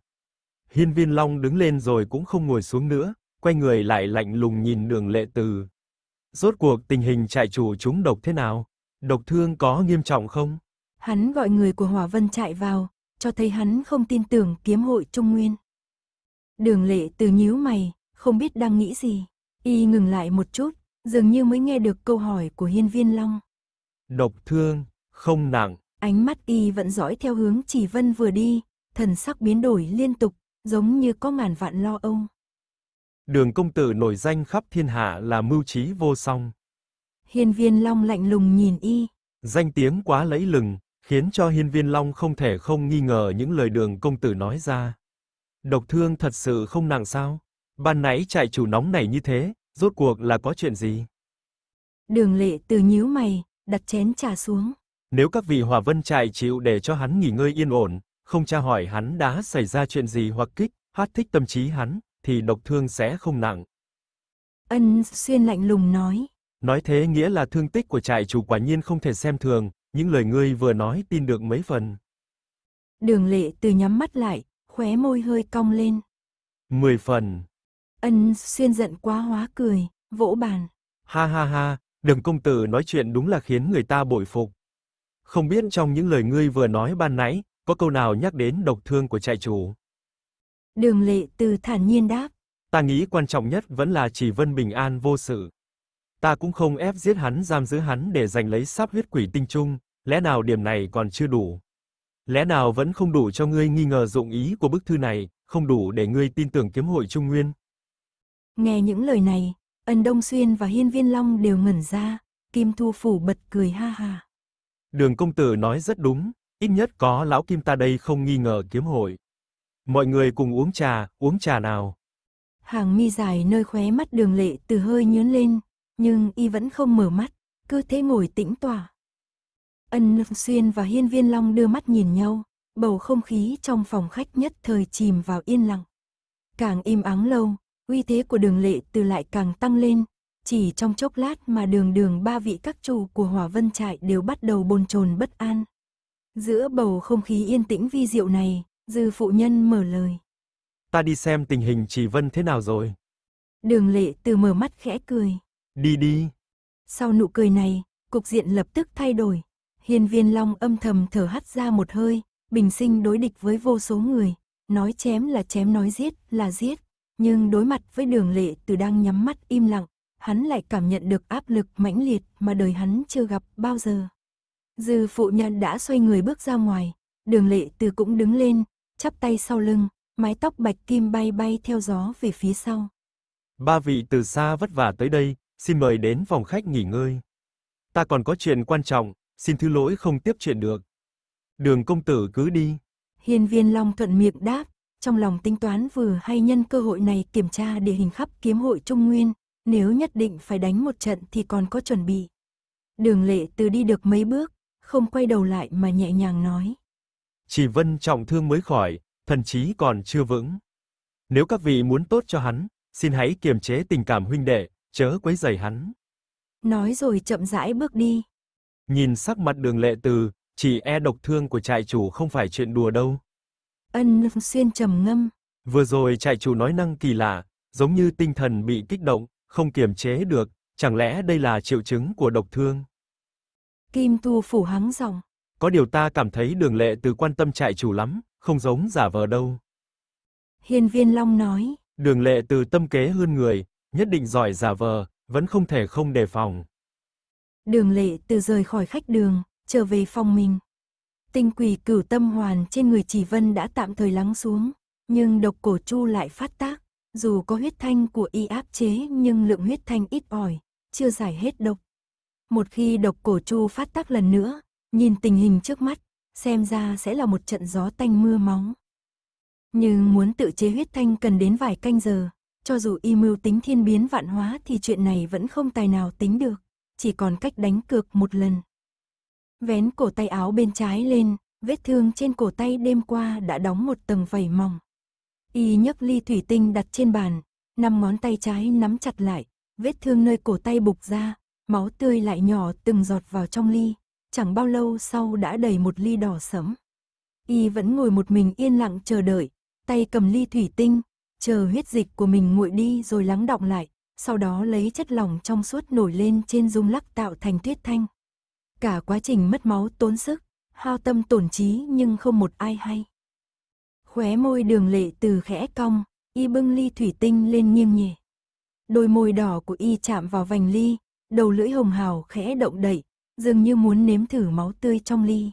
Hiên viên Long đứng lên rồi cũng không ngồi xuống nữa, quay người lại lạnh lùng nhìn đường lệ từ. Rốt cuộc tình hình trại chủ chúng độc thế nào? Độc thương có nghiêm trọng không? Hắn gọi người của Hỏa Vân chạy vào, cho thấy hắn không tin tưởng kiếm hội Trung Nguyên. Đường lệ từ nhíu mày, không biết đang nghĩ gì. Y ngừng lại một chút, dường như mới nghe được câu hỏi của Hiên Viên Long. Độc thương, không nặng. Ánh mắt Y vẫn dõi theo hướng chỉ vân vừa đi, thần sắc biến đổi liên tục, giống như có ngàn vạn lo âu. Đường công tử nổi danh khắp thiên hạ là mưu trí vô song, Hiên viên long lạnh lùng nhìn y. Danh tiếng quá lẫy lừng, khiến cho hiên viên long không thể không nghi ngờ những lời đường công tử nói ra. Độc thương thật sự không nặng sao? Ban nãy chạy chủ nóng này như thế, rốt cuộc là có chuyện gì? Đường lệ từ nhíu mày, đặt chén trà xuống. Nếu các vị hòa vân chạy chịu để cho hắn nghỉ ngơi yên ổn, không tra hỏi hắn đã xảy ra chuyện gì hoặc kích, hát thích tâm trí hắn, thì độc thương sẽ không nặng. Ân xuyên lạnh lùng nói. Nói thế nghĩa là thương tích của trại chủ quả nhiên không thể xem thường, những lời ngươi vừa nói tin được mấy phần. Đường lệ từ nhắm mắt lại, khóe môi hơi cong lên. Mười phần. Ân xuyên giận quá hóa cười, vỗ bàn. Ha ha ha, đường công tử nói chuyện đúng là khiến người ta bội phục. Không biết trong những lời ngươi vừa nói ban nãy, có câu nào nhắc đến độc thương của trại chủ? Đường lệ từ thản nhiên đáp. Ta nghĩ quan trọng nhất vẫn là chỉ Vân bình an vô sự. Ta cũng không ép giết hắn giam giữ hắn để giành lấy sáp huyết quỷ tinh trung, lẽ nào điểm này còn chưa đủ? Lẽ nào vẫn không đủ cho ngươi nghi ngờ dụng ý của bức thư này, không đủ để ngươi tin tưởng kiếm hội Trung Nguyên? Nghe những lời này, Ân Đông Xuyên và Hiên Viên Long đều ngẩn ra, Kim Thu Phủ bật cười ha ha. Đường công tử nói rất đúng, ít nhất có lão Kim ta đây không nghi ngờ kiếm hội. Mọi người cùng uống trà, uống trà nào. Hàng mi dài nơi khóe mắt đường lệ từ hơi nhướn lên, nhưng y vẫn không mở mắt, cứ thế ngồi tĩnh tỏa. Ân Xuyên và Hiên Viên Long đưa mắt nhìn nhau, bầu không khí trong phòng khách nhất thời chìm vào yên lặng. Càng im ắng lâu, uy thế của đường lệ từ lại càng tăng lên, chỉ trong chốc lát mà đường đường ba vị các chủ của Hỏa Vân Trại đều bắt đầu bồn chồn bất an. Giữa bầu không khí yên tĩnh vi diệu này, dư phụ nhân mở lời. Ta đi xem tình hình Trì Vân thế nào rồi. Đường lệ từ mở mắt khẽ cười. Đi đi. Sau nụ cười này, cục diện lập tức thay đổi. Hiên viên long âm thầm thở hắt ra một hơi, bình sinh đối địch với vô số người. Nói chém là chém nói giết là giết. Nhưng đối mặt với đường lệ từ đang nhắm mắt im lặng, hắn lại cảm nhận được áp lực mãnh liệt mà đời hắn chưa gặp bao giờ. Dư phụ nhân đã xoay người bước ra ngoài, đường lệ từ cũng đứng lên, chắp tay sau lưng, mái tóc bạch kim bay bay theo gió về phía sau. Ba vị từ xa vất vả tới đây, xin mời đến phòng khách nghỉ ngơi. Ta còn có chuyện quan trọng, xin thứ lỗi không tiếp chuyện được. Đường công tử cứ đi. Hiên viên Long thuận miệng đáp, trong lòng tính toán vừa hay nhân cơ hội này kiểm tra địa hình khắp kiếm hội Trung Nguyên, nếu nhất định phải đánh một trận thì còn có chuẩn bị. Đường lệ từ đi được mấy bước, không quay đầu lại mà nhẹ nhàng nói. Chỉ vân trọng thương mới khỏi, thần chí còn chưa vững. Nếu các vị muốn tốt cho hắn, xin hãy kiềm chế tình cảm huynh đệ, chớ quấy rầy hắn. Nói rồi chậm rãi bước đi. Nhìn sắc mặt đường lệ từ, chỉ e độc thương của trại chủ không phải chuyện đùa đâu. Ân xuyên trầm ngâm. Vừa rồi trại chủ nói năng kỳ lạ, giống như tinh thần bị kích động, không kiềm chế được, chẳng lẽ đây là triệu chứng của độc thương? Kim Tu phủ hắng giọng. Có điều ta cảm thấy đường lệ từ quan tâm trại chủ lắm, không giống giả vờ đâu. Hiền viên Long nói. Đường lệ từ tâm kế hơn người, nhất định giỏi giả vờ, vẫn không thể không đề phòng. Đường lệ từ rời khỏi khách đường, trở về phòng mình. Tinh quỷ cửu tâm hoàn trên người chỉ vân đã tạm thời lắng xuống, nhưng độc cổ chu lại phát tác. Dù có huyết thanh của y áp chế nhưng lượng huyết thanh ít ỏi, chưa giải hết độc. Một khi độc cổ chu phát tác lần nữa, nhìn tình hình trước mắt, xem ra sẽ là một trận gió tanh mưa móng Nhưng muốn tự chế huyết thanh cần đến vài canh giờ, cho dù y mưu tính thiên biến vạn hóa thì chuyện này vẫn không tài nào tính được, chỉ còn cách đánh cược một lần. Vén cổ tay áo bên trái lên, vết thương trên cổ tay đêm qua đã đóng một tầng vảy mỏng. Y nhấc ly thủy tinh đặt trên bàn, năm ngón tay trái nắm chặt lại, vết thương nơi cổ tay bục ra, máu tươi lại nhỏ từng giọt vào trong ly, chẳng bao lâu sau đã đầy một ly đỏ sẫm. Y vẫn ngồi một mình yên lặng chờ đợi, tay cầm ly thủy tinh, chờ huyết dịch của mình nguội đi rồi lắng đọng lại, sau đó lấy chất lỏng trong suốt nổi lên trên dung lắc tạo thành tuyết thanh. Cả quá trình mất máu tốn sức, hao tâm tổn trí nhưng không một ai hay. Khóe môi đường lệ từ khẽ cong, y bưng ly thủy tinh lên nghiêng nhẹ. Đôi môi đỏ của y chạm vào vành ly, đầu lưỡi hồng hào khẽ động đậy, dường như muốn nếm thử máu tươi trong ly.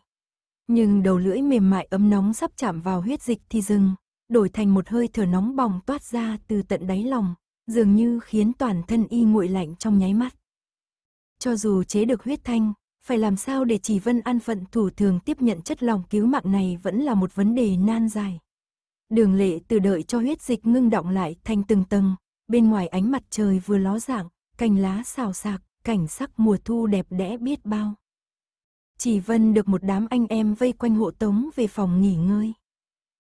Nhưng đầu lưỡi mềm mại ấm nóng sắp chạm vào huyết dịch thì dừng, đổi thành một hơi thở nóng bỏng toát ra từ tận đáy lòng, dường như khiến toàn thân y nguội lạnh trong nháy mắt. Cho dù chế được huyết thanh, phải làm sao để chỉ vân an phận thủ thường tiếp nhận chất lòng cứu mạng này vẫn là một vấn đề nan dài. Đường lệ từ đợi cho huyết dịch ngưng động lại thành từng tầng, bên ngoài ánh mặt trời vừa ló dạng, cành lá xào xạc, cảnh sắc mùa thu đẹp đẽ biết bao. Chỉ vân được một đám anh em vây quanh hộ tống về phòng nghỉ ngơi.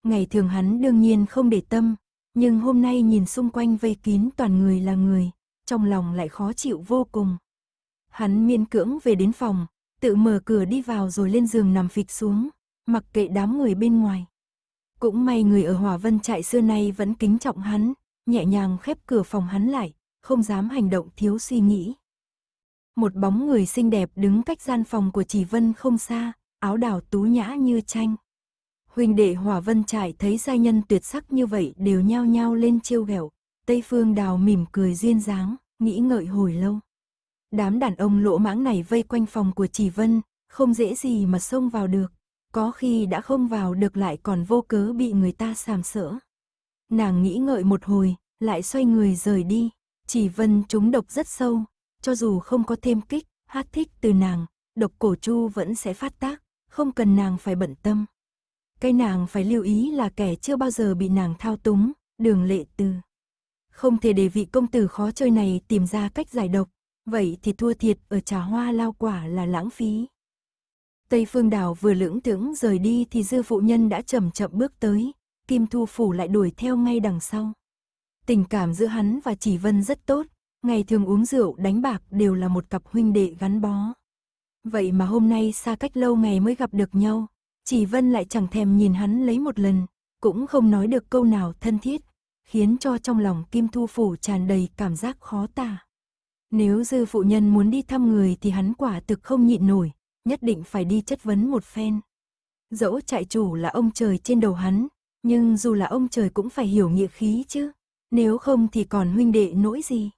Ngày thường hắn đương nhiên không để tâm, nhưng hôm nay nhìn xung quanh vây kín toàn người là người, trong lòng lại khó chịu vô cùng. Hắn miên cưỡng về đến phòng, tự mở cửa đi vào rồi lên giường nằm phịch xuống, mặc kệ đám người bên ngoài. Cũng may người ở Hòa Vân trại xưa nay vẫn kính trọng hắn, nhẹ nhàng khép cửa phòng hắn lại, không dám hành động thiếu suy nghĩ. Một bóng người xinh đẹp đứng cách gian phòng của Chỉ Vân không xa, áo đảo tú nhã như tranh. Huỳnh đệ Hỏa Vân Trải thấy giai nhân tuyệt sắc như vậy đều nhao nhao lên trêu ghẹo. Tây Phương Đào mỉm cười duyên dáng, nghĩ ngợi hồi lâu. Đám đàn ông lỗ mãng này vây quanh phòng của Chỉ Vân, không dễ gì mà xông vào được. Có khi đã không vào được lại còn vô cớ bị người ta sàm sỡ. Nàng nghĩ ngợi một hồi, lại xoay người rời đi. Chỉ Vân trúng độc rất sâu, cho dù không có thêm kích, hát thích từ nàng, độc cổ chu vẫn sẽ phát tác, không cần nàng phải bận tâm. Cái nàng phải lưu ý là kẻ chưa bao giờ bị nàng thao túng, đường lệ tư. Không thể để vị công tử khó chơi này tìm ra cách giải độc, vậy thì thua thiệt ở trà hoa lao quả là lãng phí. Tây Phương Đào vừa lưỡng tưởng rời đi thì dư phụ nhân đã chậm chậm bước tới, Kim Thu Phủ lại đuổi theo ngay đằng sau. Tình cảm giữa hắn và Chỉ Vân rất tốt, ngày thường uống rượu đánh bạc đều là một cặp huynh đệ gắn bó. Vậy mà hôm nay xa cách lâu ngày mới gặp được nhau, chỉ Vân lại chẳng thèm nhìn hắn lấy một lần, cũng không nói được câu nào thân thiết, khiến cho trong lòng Kim Thu Phủ tràn đầy cảm giác khó tả. Nếu dư phụ nhân muốn đi thăm người thì hắn quả thực không nhịn nổi, nhất định phải đi chất vấn một phen. Dẫu trại chủ là ông trời trên đầu hắn, nhưng dù là ông trời cũng phải hiểu nghĩa khí chứ, nếu không thì còn huynh đệ nỗi gì.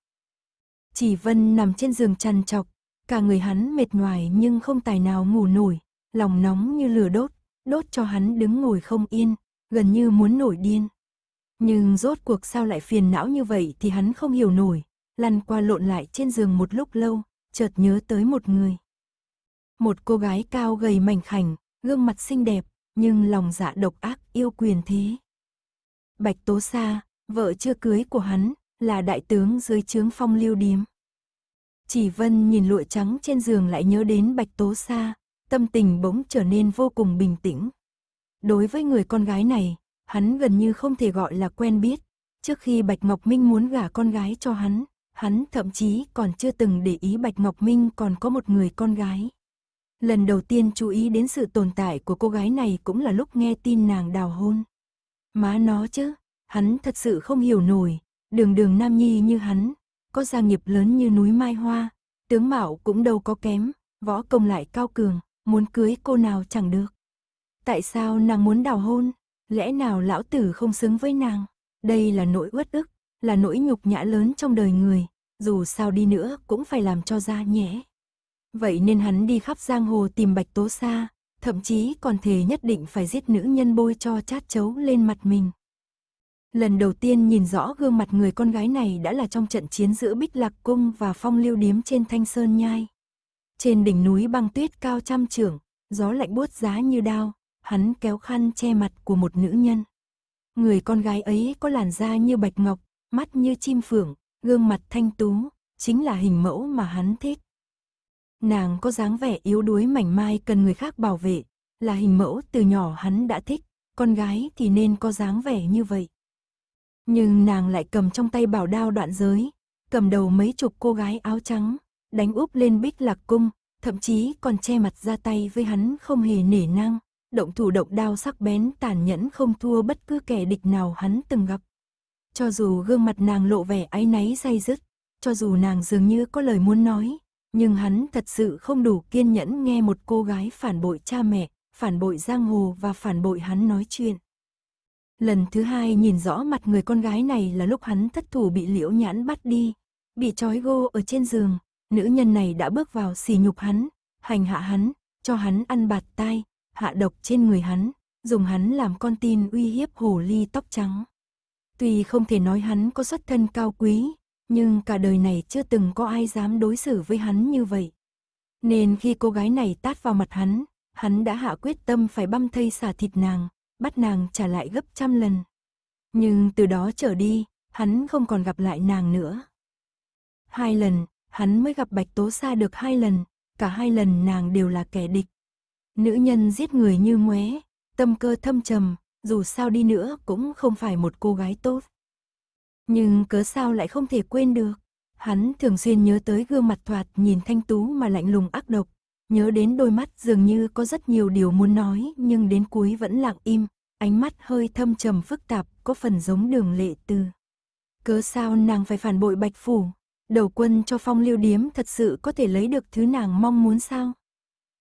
Chỉ Vân nằm trên giường trằn trọc, cả người hắn mệt nhoài nhưng không tài nào ngủ nổi, lòng nóng như lửa đốt, đốt cho hắn đứng ngồi không yên, gần như muốn nổi điên. Nhưng rốt cuộc sao lại phiền não như vậy thì hắn không hiểu nổi, lăn qua lộn lại trên giường một lúc lâu, chợt nhớ tới một người. Một cô gái cao gầy mảnh khảnh, gương mặt xinh đẹp, nhưng lòng dạ độc ác yêu quyền thế. Bạch Tố Sa, vợ chưa cưới của hắn, là đại tướng dưới trướng phong lưu điếm. Chỉ Vân nhìn lụa trắng trên giường lại nhớ đến Bạch Tố Sa, tâm tình bỗng trở nên vô cùng bình tĩnh. Đối với người con gái này, hắn gần như không thể gọi là quen biết. Trước khi Bạch Ngọc Minh muốn gả con gái cho hắn, hắn thậm chí còn chưa từng để ý Bạch Ngọc Minh còn có một người con gái. Lần đầu tiên chú ý đến sự tồn tại của cô gái này cũng là lúc nghe tin nàng đào hôn. Má nó chứ, hắn thật sự không hiểu nổi, đường đường nam nhi như hắn, có gia nghiệp lớn như núi Mai Hoa, tướng mạo cũng đâu có kém, võ công lại cao cường, muốn cưới cô nào chẳng được. Tại sao nàng muốn đào hôn? Lẽ nào lão tử không xứng với nàng? Đây là nỗi uất ức, là nỗi nhục nhã lớn trong đời người, dù sao đi nữa cũng phải làm cho ra nhẽ. Vậy nên hắn đi khắp giang hồ tìm Bạch Tố Sa, thậm chí còn thề nhất định phải giết nữ nhân bôi cho chát chấu lên mặt mình. Lần đầu tiên nhìn rõ gương mặt người con gái này đã là trong trận chiến giữa Bích Lạc Cung và Phong Liêu Điếm trên Thanh Sơn Nhai. Trên đỉnh núi băng tuyết cao trăm trưởng, gió lạnh buốt giá như đao, hắn kéo khăn che mặt của một nữ nhân. Người con gái ấy có làn da như bạch ngọc, mắt như chim phượng, gương mặt thanh tú, chính là hình mẫu mà hắn thích. Nàng có dáng vẻ yếu đuối mảnh mai cần người khác bảo vệ, là hình mẫu từ nhỏ hắn đã thích, con gái thì nên có dáng vẻ như vậy. Nhưng nàng lại cầm trong tay bảo đao đoạn giới, cầm đầu mấy chục cô gái áo trắng, đánh úp lên bích lạc cung, thậm chí còn che mặt ra tay với hắn không hề nể nang, động thủ động đao sắc bén tàn nhẫn không thua bất cứ kẻ địch nào hắn từng gặp. Cho dù gương mặt nàng lộ vẻ áy náy say dứt, cho dù nàng dường như có lời muốn nói, nhưng hắn thật sự không đủ kiên nhẫn nghe một cô gái phản bội cha mẹ, phản bội giang hồ và phản bội hắn nói chuyện. Lần thứ hai nhìn rõ mặt người con gái này là lúc hắn thất thủ bị liễu nhãn bắt đi, bị trói gô ở trên giường, nữ nhân này đã bước vào xì nhục hắn, hành hạ hắn, cho hắn ăn bạt tai, hạ độc trên người hắn, dùng hắn làm con tin uy hiếp hồ ly tóc trắng. Tuy không thể nói hắn có xuất thân cao quý, nhưng cả đời này chưa từng có ai dám đối xử với hắn như vậy. Nên khi cô gái này tát vào mặt hắn, hắn đã hạ quyết tâm phải băm thây xả thịt nàng, bắt nàng trả lại gấp trăm lần. Nhưng từ đó trở đi, hắn không còn gặp lại nàng nữa. Hai lần, hắn mới gặp Bạch Tố Sa được hai lần, cả hai lần nàng đều là kẻ địch. Nữ nhân giết người như ngoé, tâm cơ thâm trầm, dù sao đi nữa cũng không phải một cô gái tốt. Nhưng cớ sao lại không thể quên được, hắn thường xuyên nhớ tới gương mặt thoạt nhìn thanh tú mà lạnh lùng ác độc, nhớ đến đôi mắt dường như có rất nhiều điều muốn nói nhưng đến cuối vẫn lặng im, ánh mắt hơi thâm trầm phức tạp có phần giống đường lệ tư. Cớ sao nàng phải phản bội bạch phủ, đầu quân cho phong lưu điếm thật sự có thể lấy được thứ nàng mong muốn sao?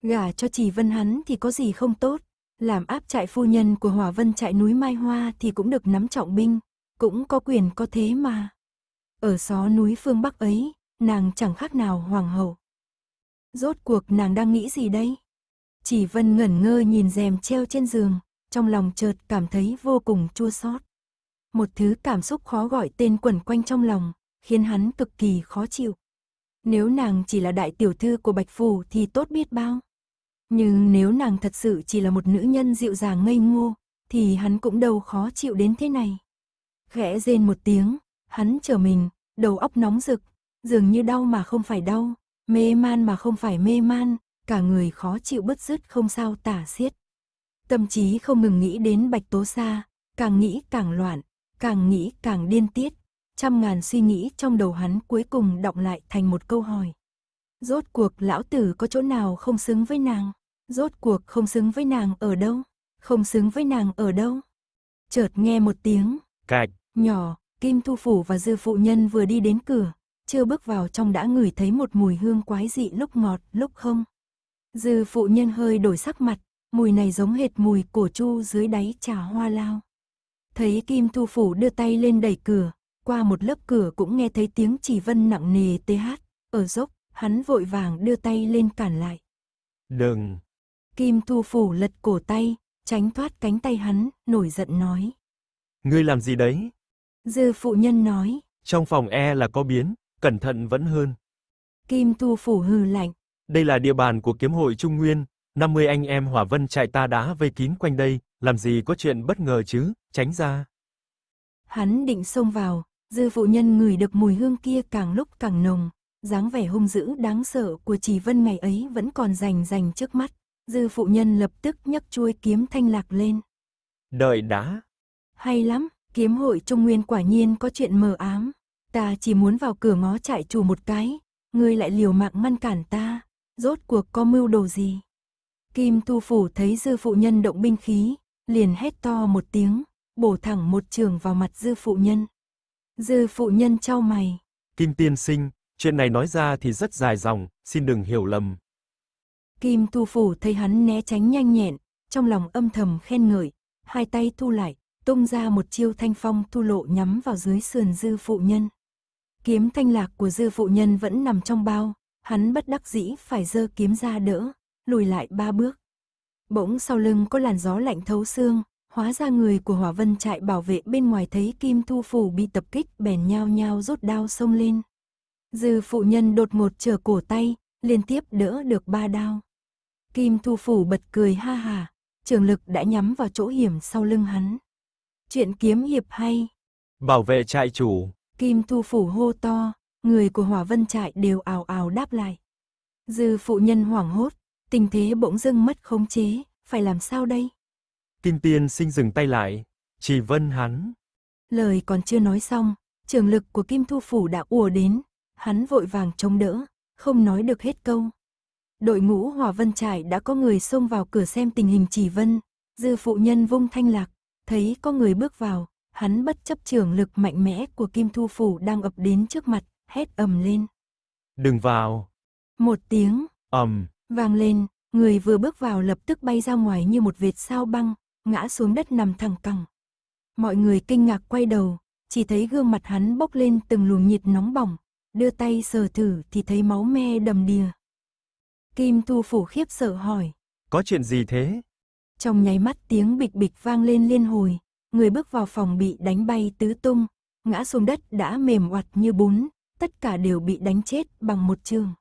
Gả cho chỉ vân hắn thì có gì không tốt, làm áp trại phu nhân của hỏa vân trại núi Mai Hoa thì cũng được nắm trọng binh, cũng có quyền có thế mà. Ở xó núi phương Bắc ấy, nàng chẳng khác nào hoàng hậu. Rốt cuộc nàng đang nghĩ gì đây? Chỉ vân ngẩn ngơ nhìn rèm treo trên giường, trong lòng chợt cảm thấy vô cùng chua xót. Một thứ cảm xúc khó gọi tên quẩn quanh trong lòng, khiến hắn cực kỳ khó chịu. Nếu nàng chỉ là đại tiểu thư của Bạch Phù thì tốt biết bao. Nhưng nếu nàng thật sự chỉ là một nữ nhân dịu dàng ngây ngô, thì hắn cũng đâu khó chịu đến thế này. Khẽ rên một tiếng, hắn trở mình, đầu óc nóng rực, dường như đau mà không phải đau, mê man mà không phải mê man, cả người khó chịu bứt rứt không sao tả xiết. Tâm trí không ngừng nghĩ đến Bạch Tố Sa, càng nghĩ càng loạn, càng nghĩ càng điên tiết, trăm ngàn suy nghĩ trong đầu hắn cuối cùng đọng lại thành một câu hỏi. Rốt cuộc lão tử có chỗ nào không xứng với nàng? Rốt cuộc không xứng với nàng ở đâu? Không xứng với nàng ở đâu? Chợt nghe một tiếng, cạch, nhỏ, Kim Thu Phủ và Dư Phụ Nhân vừa đi đến cửa, chưa bước vào trong đã ngửi thấy một mùi hương quái dị lúc ngọt lúc không. Dư Phụ Nhân hơi đổi sắc mặt, mùi này giống hệt mùi cổ chu dưới đáy trà hoa lao. Thấy Kim Thu Phủ đưa tay lên đẩy cửa, qua một lớp cửa cũng nghe thấy tiếng chỉ vân nặng nề tê hát. Ở dốc, hắn vội vàng đưa tay lên cản lại. Đừng! Kim thu phủ lật cổ tay, tránh thoát cánh tay hắn, nổi giận nói. Ngươi làm gì đấy? Dư phụ nhân nói. Trong phòng e là có biến, cẩn thận vẫn hơn. Kim thu phủ hừ lạnh. Đây là địa bàn của kiếm hội Trung Nguyên, 50 anh em hỏa vân trại ta đã vây kín quanh đây, làm gì có chuyện bất ngờ chứ, tránh ra. Hắn định xông vào, Dư phụ nhân ngửi được mùi hương kia càng lúc càng nồng, dáng vẻ hung dữ đáng sợ của Chỉ Vân ngày ấy vẫn còn rành rành trước mắt. Dư phụ nhân lập tức nhấc chuôi kiếm thanh lạc lên. Đợi đã. Hay lắm, kiếm hội Trung Nguyên quả nhiên có chuyện mờ ám. Ta chỉ muốn vào cửa ngó chạy chủ một cái, ngươi lại liều mạng ngăn cản ta, rốt cuộc có mưu đồ gì? Kim Thu Phủ thấy dư phụ nhân động binh khí, liền hét to một tiếng, bổ thẳng một trường vào mặt dư phụ nhân. Dư phụ nhân trao mày. Kim tiên sinh, chuyện này nói ra thì rất dài dòng, xin đừng hiểu lầm. Kim tu phủ thấy hắn né tránh nhanh nhẹn, trong lòng âm thầm khen ngợi, hai tay thu lại, tung ra một chiêu thanh phong thu lộ nhắm vào dưới sườn dư phụ nhân. Kiếm thanh lạc của dư phụ nhân vẫn nằm trong bao, hắn bất đắc dĩ phải giơ kiếm ra đỡ, lùi lại ba bước. Bỗng sau lưng có làn gió lạnh thấu xương, Hóa ra người của Hỏa Vân trại bảo vệ bên ngoài thấy Kim Thu Phủ bị tập kích bèn nhao nhao rút đao xông lên. Dư phụ nhân đột ngột trở cổ tay, liên tiếp đỡ được ba đao. Kim Thu Phủ bật cười ha hà, trường lực đã nhắm vào chỗ hiểm sau lưng hắn. Chuyện kiếm hiệp hay. Bảo vệ trại chủ. Kim Thu Phủ hô to, người của Hỏa Vân trại đều ào ào đáp lại. Dư phụ nhân hoảng hốt, tình thế bỗng dưng mất khống chế, phải làm sao đây? Kim Tiên sinh dừng tay lại, chỉ vân hắn. Lời còn chưa nói xong, trường lực của Kim Thu Phủ đã ùa đến, hắn vội vàng chống đỡ, không nói được hết câu. Đội ngũ Hòa Vân Trải đã có người xông vào cửa xem tình hình chỉ vân, dư phụ nhân vung thanh lạc, thấy có người bước vào, hắn bất chấp trường lực mạnh mẽ của Kim Thu Phủ đang ập đến trước mặt, hét ầm lên. Đừng vào. Một tiếng. ầm. Vang lên, người vừa bước vào lập tức bay ra ngoài như một vệt sao băng, ngã xuống đất nằm thẳng cẳng. Mọi người kinh ngạc quay đầu, chỉ thấy gương mặt hắn bốc lên từng luồng nhiệt nóng bỏng, đưa tay sờ thử thì thấy máu me đầm đìa. Kim Thu Phủ khiếp sợ hỏi. Có chuyện gì thế? Trong nháy mắt tiếng bịch bịch vang lên liên hồi, người bước vào phòng bị đánh bay tứ tung, ngã xuống đất đã mềm oặt như bún, tất cả đều bị đánh chết bằng một trường.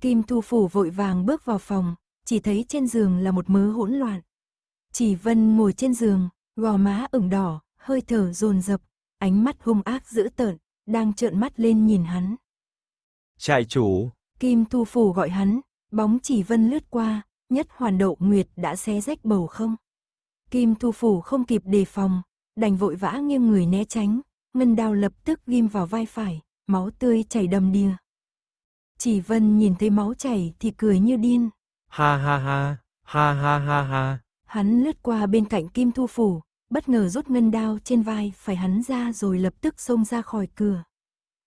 Kim Thu Phủ vội vàng bước vào phòng, chỉ thấy trên giường là một mớ hỗn loạn. Chỉ Vân ngồi trên giường, gò má ửng đỏ, hơi thở dồn dập, ánh mắt hung ác dữ tợn, đang trợn mắt lên nhìn hắn. Trại chủ! Kim Thu Phủ gọi hắn, bóng Chỉ Vân lướt qua, nhất hoàn độ nguyệt đã xé rách bầu không. Kim Thu Phủ không kịp đề phòng, đành vội vã nghiêng người né tránh, ngân đao lập tức ghim vào vai phải, máu tươi chảy đầm đìa. Chỉ Vân nhìn thấy máu chảy thì cười như điên. Ha ha ha, ha ha ha ha. Hắn lướt qua bên cạnh Kim Thu Phủ, bất ngờ rút ngân đao trên vai phải hắn ra rồi lập tức xông ra khỏi cửa.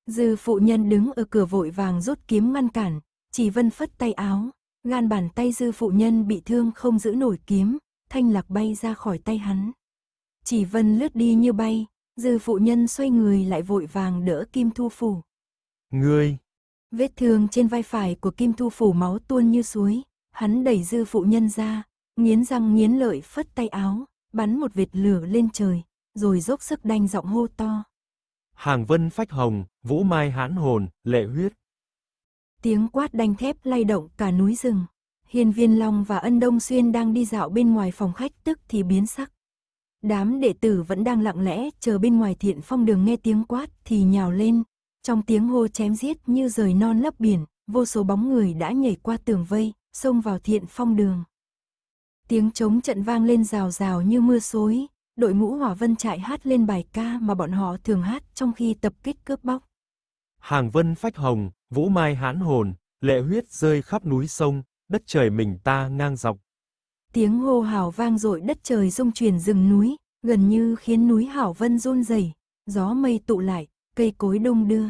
Dư phụ nhân đứng ở cửa vội vàng rút kiếm ngăn cản, chỉ vân phất tay áo, gan bàn tay dư phụ nhân bị thương không giữ nổi kiếm, thanh lạc bay ra khỏi tay hắn. Chỉ vân lướt đi như bay, dư phụ nhân xoay người lại vội vàng đỡ Kim Thu Phủ. người Vết thương trên vai phải của Kim Thu Phủ máu tuôn như suối, hắn đẩy dư phụ nhân ra, nghiến răng nghiến lợi phất tay áo, bắn một vệt lửa lên trời, rồi dốc sức đanh giọng hô to. Hàng vân phách hồng, vũ mai hãn hồn, lệ huyết. Tiếng quát đanh thép lay động cả núi rừng. Hiền Viên Long và Ân Đông Xuyên đang đi dạo bên ngoài phòng khách tức thì biến sắc. Đám đệ tử vẫn đang lặng lẽ chờ bên ngoài thiện phong đường nghe tiếng quát thì nhào lên. Trong tiếng hô chém giết như rời non lấp biển, vô số bóng người đã nhảy qua tường vây, xông vào thiện phong đường. Tiếng trống trận vang lên rào rào như mưa xối, đội ngũ hỏa vân chạy hát lên bài ca mà bọn họ thường hát trong khi tập kích cướp bóc. Hàng vân phách hồng, vũ mai hãn hồn, lệ huyết rơi khắp núi sông, đất trời mình ta ngang dọc. Tiếng hô hào vang dội đất trời rung chuyển rừng núi, gần như khiến núi Hảo Vân run rẩy, gió mây tụ lại, cây cối đông đưa.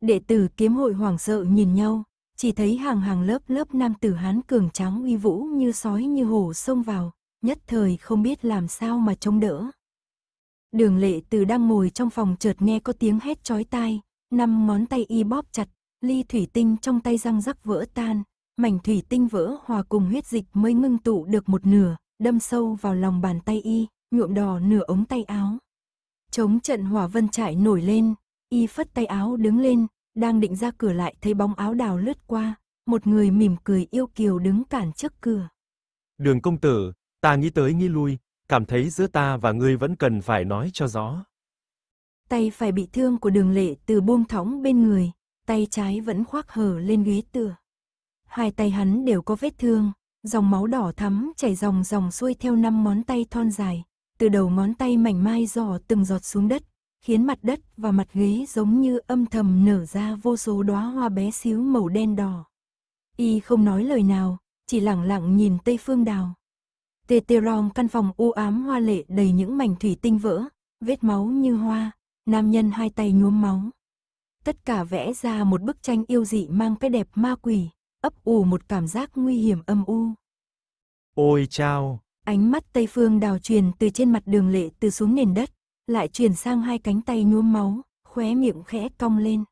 Đệ tử kiếm hội hoảng sợ nhìn nhau, chỉ thấy hàng hàng lớp lớp nam tử hán cường trắng uy vũ như sói như hổ xông vào, nhất thời không biết làm sao mà chống đỡ. Đường lệ từ đang ngồi trong phòng chợt nghe có tiếng hét chói tai, năm ngón tay y bóp chặt, ly thủy tinh trong tay răng rắc vỡ tan, mảnh thủy tinh vỡ hòa cùng huyết dịch mới ngưng tụ được một nửa, đâm sâu vào lòng bàn tay y, nhuộm đỏ nửa ống tay áo. Chống trận hỏa vân trải nổi lên, y phất tay áo đứng lên, đang định ra cửa lại thấy bóng áo đào lướt qua, một người mỉm cười yêu kiều đứng cản trước cửa. Đường công tử, ta nghĩ tới nghĩ lui, cảm thấy giữa ta và ngươi vẫn cần phải nói cho rõ. Tay phải bị thương của đường lệ từ buông thõng bên người, tay trái vẫn khoác hở lên ghế tựa. Hai tay hắn đều có vết thương, dòng máu đỏ thắm chảy dòng dòng xuôi theo năm món tay thon dài, từ đầu ngón tay mảnh mai dò từng giọt xuống đất, khiến mặt đất và mặt ghế giống như âm thầm nở ra vô số đóa hoa bé xíu màu đen đỏ. Y không nói lời nào, chỉ lặng lặng nhìn Tây Phương Đào. Tê Tê Rong căn phòng u ám hoa lệ đầy những mảnh thủy tinh vỡ, vết máu như hoa, nam nhân hai tay nhuốm máu. Tất cả vẽ ra một bức tranh yêu dị mang cái đẹp ma quỷ, ấp ủ một cảm giác nguy hiểm âm u. Ôi chao! Ánh mắt Tây Phương Đào truyền từ trên mặt đường lệ từ xuống nền đất, lại chuyển sang hai cánh tay nhuốm máu, khóe miệng khẽ cong lên.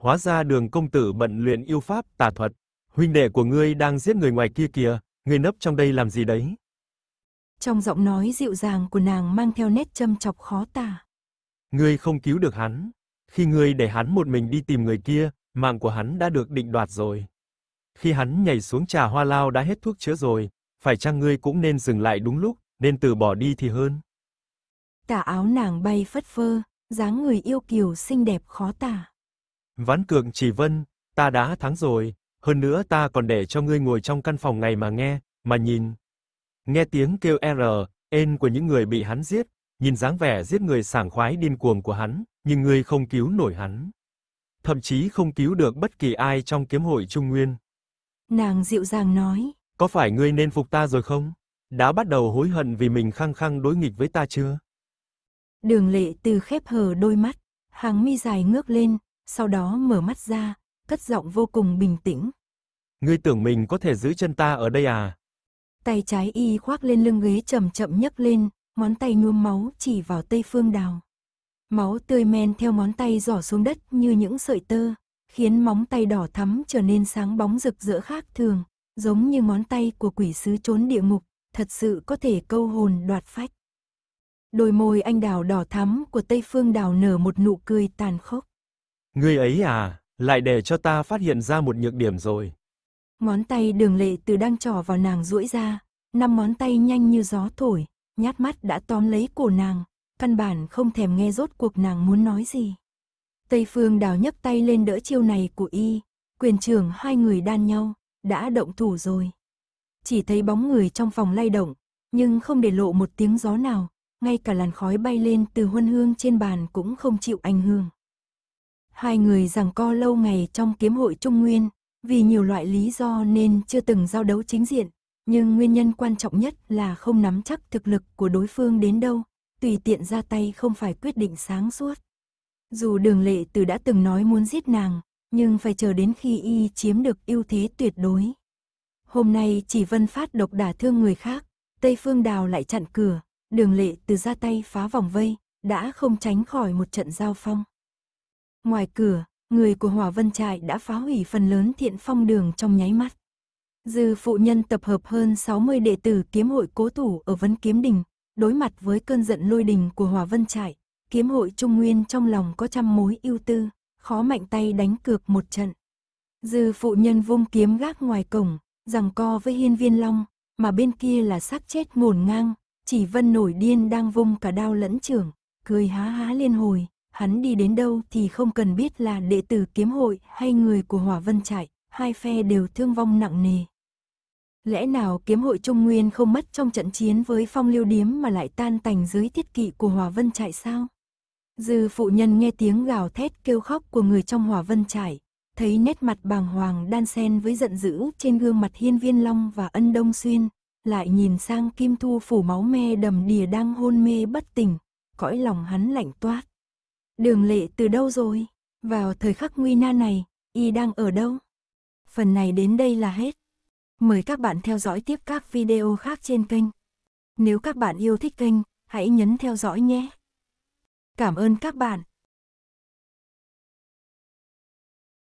Hóa ra đường công tử bận luyện yêu pháp tà thuật, huynh đệ của ngươi đang giết người ngoài kia kìa, ngươi nấp trong đây làm gì đấy? Trong giọng nói dịu dàng của nàng mang theo nét châm chọc khó tả. Ngươi không cứu được hắn, khi ngươi để hắn một mình đi tìm người kia, mạng của hắn đã được định đoạt rồi. Khi hắn nhảy xuống trà hoa lao đã hết thuốc chữa rồi, phải chăng ngươi cũng nên dừng lại đúng lúc, nên từ bỏ đi thì hơn. Tà áo nàng bay phất phơ, dáng người yêu kiều xinh đẹp khó tả. ván Cường Chỉ Vân, ta đã thắng rồi, hơn nữa ta còn để cho ngươi ngồi trong căn phòng này mà nghe, mà nhìn. Nghe tiếng kêu R, ên của những người bị hắn giết, nhìn dáng vẻ giết người sảng khoái điên cuồng của hắn, nhưng ngươi không cứu nổi hắn. Thậm chí không cứu được bất kỳ ai trong kiếm hội Trung Nguyên. Nàng dịu dàng nói, có phải ngươi nên phục ta rồi không? Đã bắt đầu hối hận vì mình khăng khăng đối nghịch với ta chưa? Đường lệ từ khép hờ đôi mắt, hàng mi dài ngước lên, sau đó mở mắt ra, cất giọng vô cùng bình tĩnh. Ngươi tưởng mình có thể giữ chân ta ở đây à? Tay trái y khoác lên lưng ghế chậm chậm nhấc lên, ngón tay nhuốm máu chỉ vào Tây Phương Đào. Máu tươi men theo ngón tay rỏ xuống đất như những sợi tơ, khiến móng tay đỏ thắm trở nên sáng bóng rực rỡ khác thường, giống như ngón tay của quỷ sứ trốn địa ngục, thật sự có thể câu hồn đoạt phách. Đôi môi anh đào đỏ thắm của Tây Phương Đào nở một nụ cười tàn khốc. người ấy à, lại để cho ta phát hiện ra một nhược điểm rồi. Ngón tay đường lệ từ đang trỏ vào nàng duỗi ra, năm ngón tay nhanh như gió thổi, nhát mắt đã tóm lấy cổ nàng, căn bản không thèm nghe rốt cuộc nàng muốn nói gì. Tây Phương Đào nhấc tay lên đỡ chiêu này của y, quyền trưởng hai người đan nhau, đã động thủ rồi. Chỉ thấy bóng người trong phòng lay động, nhưng không để lộ một tiếng gió nào, ngay cả làn khói bay lên từ huân hương trên bàn cũng không chịu ảnh hưởng. Hai người rằng co lâu ngày trong kiếm hội Trung Nguyên, vì nhiều loại lý do nên chưa từng giao đấu chính diện, nhưng nguyên nhân quan trọng nhất là không nắm chắc thực lực của đối phương đến đâu, tùy tiện ra tay không phải quyết định sáng suốt. Dù đường lệ từ đã từng nói muốn giết nàng, nhưng phải chờ đến khi y chiếm được ưu thế tuyệt đối. Hôm nay chỉ vân phát độc đả thương người khác, Tây Phương Đào lại chặn cửa, đường lệ từ ra tay phá vòng vây, đã không tránh khỏi một trận giao phong. Ngoài cửa, người của Hòa Vân Trại đã phá hủy phần lớn thiện phong đường trong nháy mắt. Dư phụ nhân tập hợp hơn 60 đệ tử kiếm hội cố thủ ở Vân Kiếm Đình, đối mặt với cơn giận lôi đình của Hòa Vân Trại, kiếm hội Trung Nguyên trong lòng có trăm mối ưu tư, khó mạnh tay đánh cược một trận. Dư phụ nhân vung kiếm gác ngoài cổng, rằng co với hiên viên long, mà bên kia là xác chết ngổn ngang, chỉ Vân nổi điên đang vung cả đao lẫn trưởng, cười há há liên hồi, hắn đi đến đâu thì không cần biết là đệ tử kiếm hội hay người của Hỏa Vân trại, hai phe đều thương vong nặng nề. Lẽ nào kiếm hội Trung Nguyên không mất trong trận chiến với phong lưu điếm mà lại tan tành dưới thiết kỵ của hỏa Vân trại sao? Dư phụ nhân nghe tiếng gào thét kêu khóc của người trong hỏa Vân trại, thấy nét mặt bàng hoàng đan sen với giận dữ trên gương mặt hiên viên long và ân đông xuyên, lại nhìn sang Kim Thu phủ máu me đầm đìa đang hôn mê bất tỉnh, cõi lòng hắn lạnh toát. Đường lệ từ đâu rồi? Vào thời khắc nguy na này, y đang ở đâu? Phần này đến đây là hết. Mời các bạn theo dõi tiếp các video khác trên kênh. Nếu các bạn yêu thích kênh, hãy nhấn theo dõi nhé. Cảm ơn các bạn.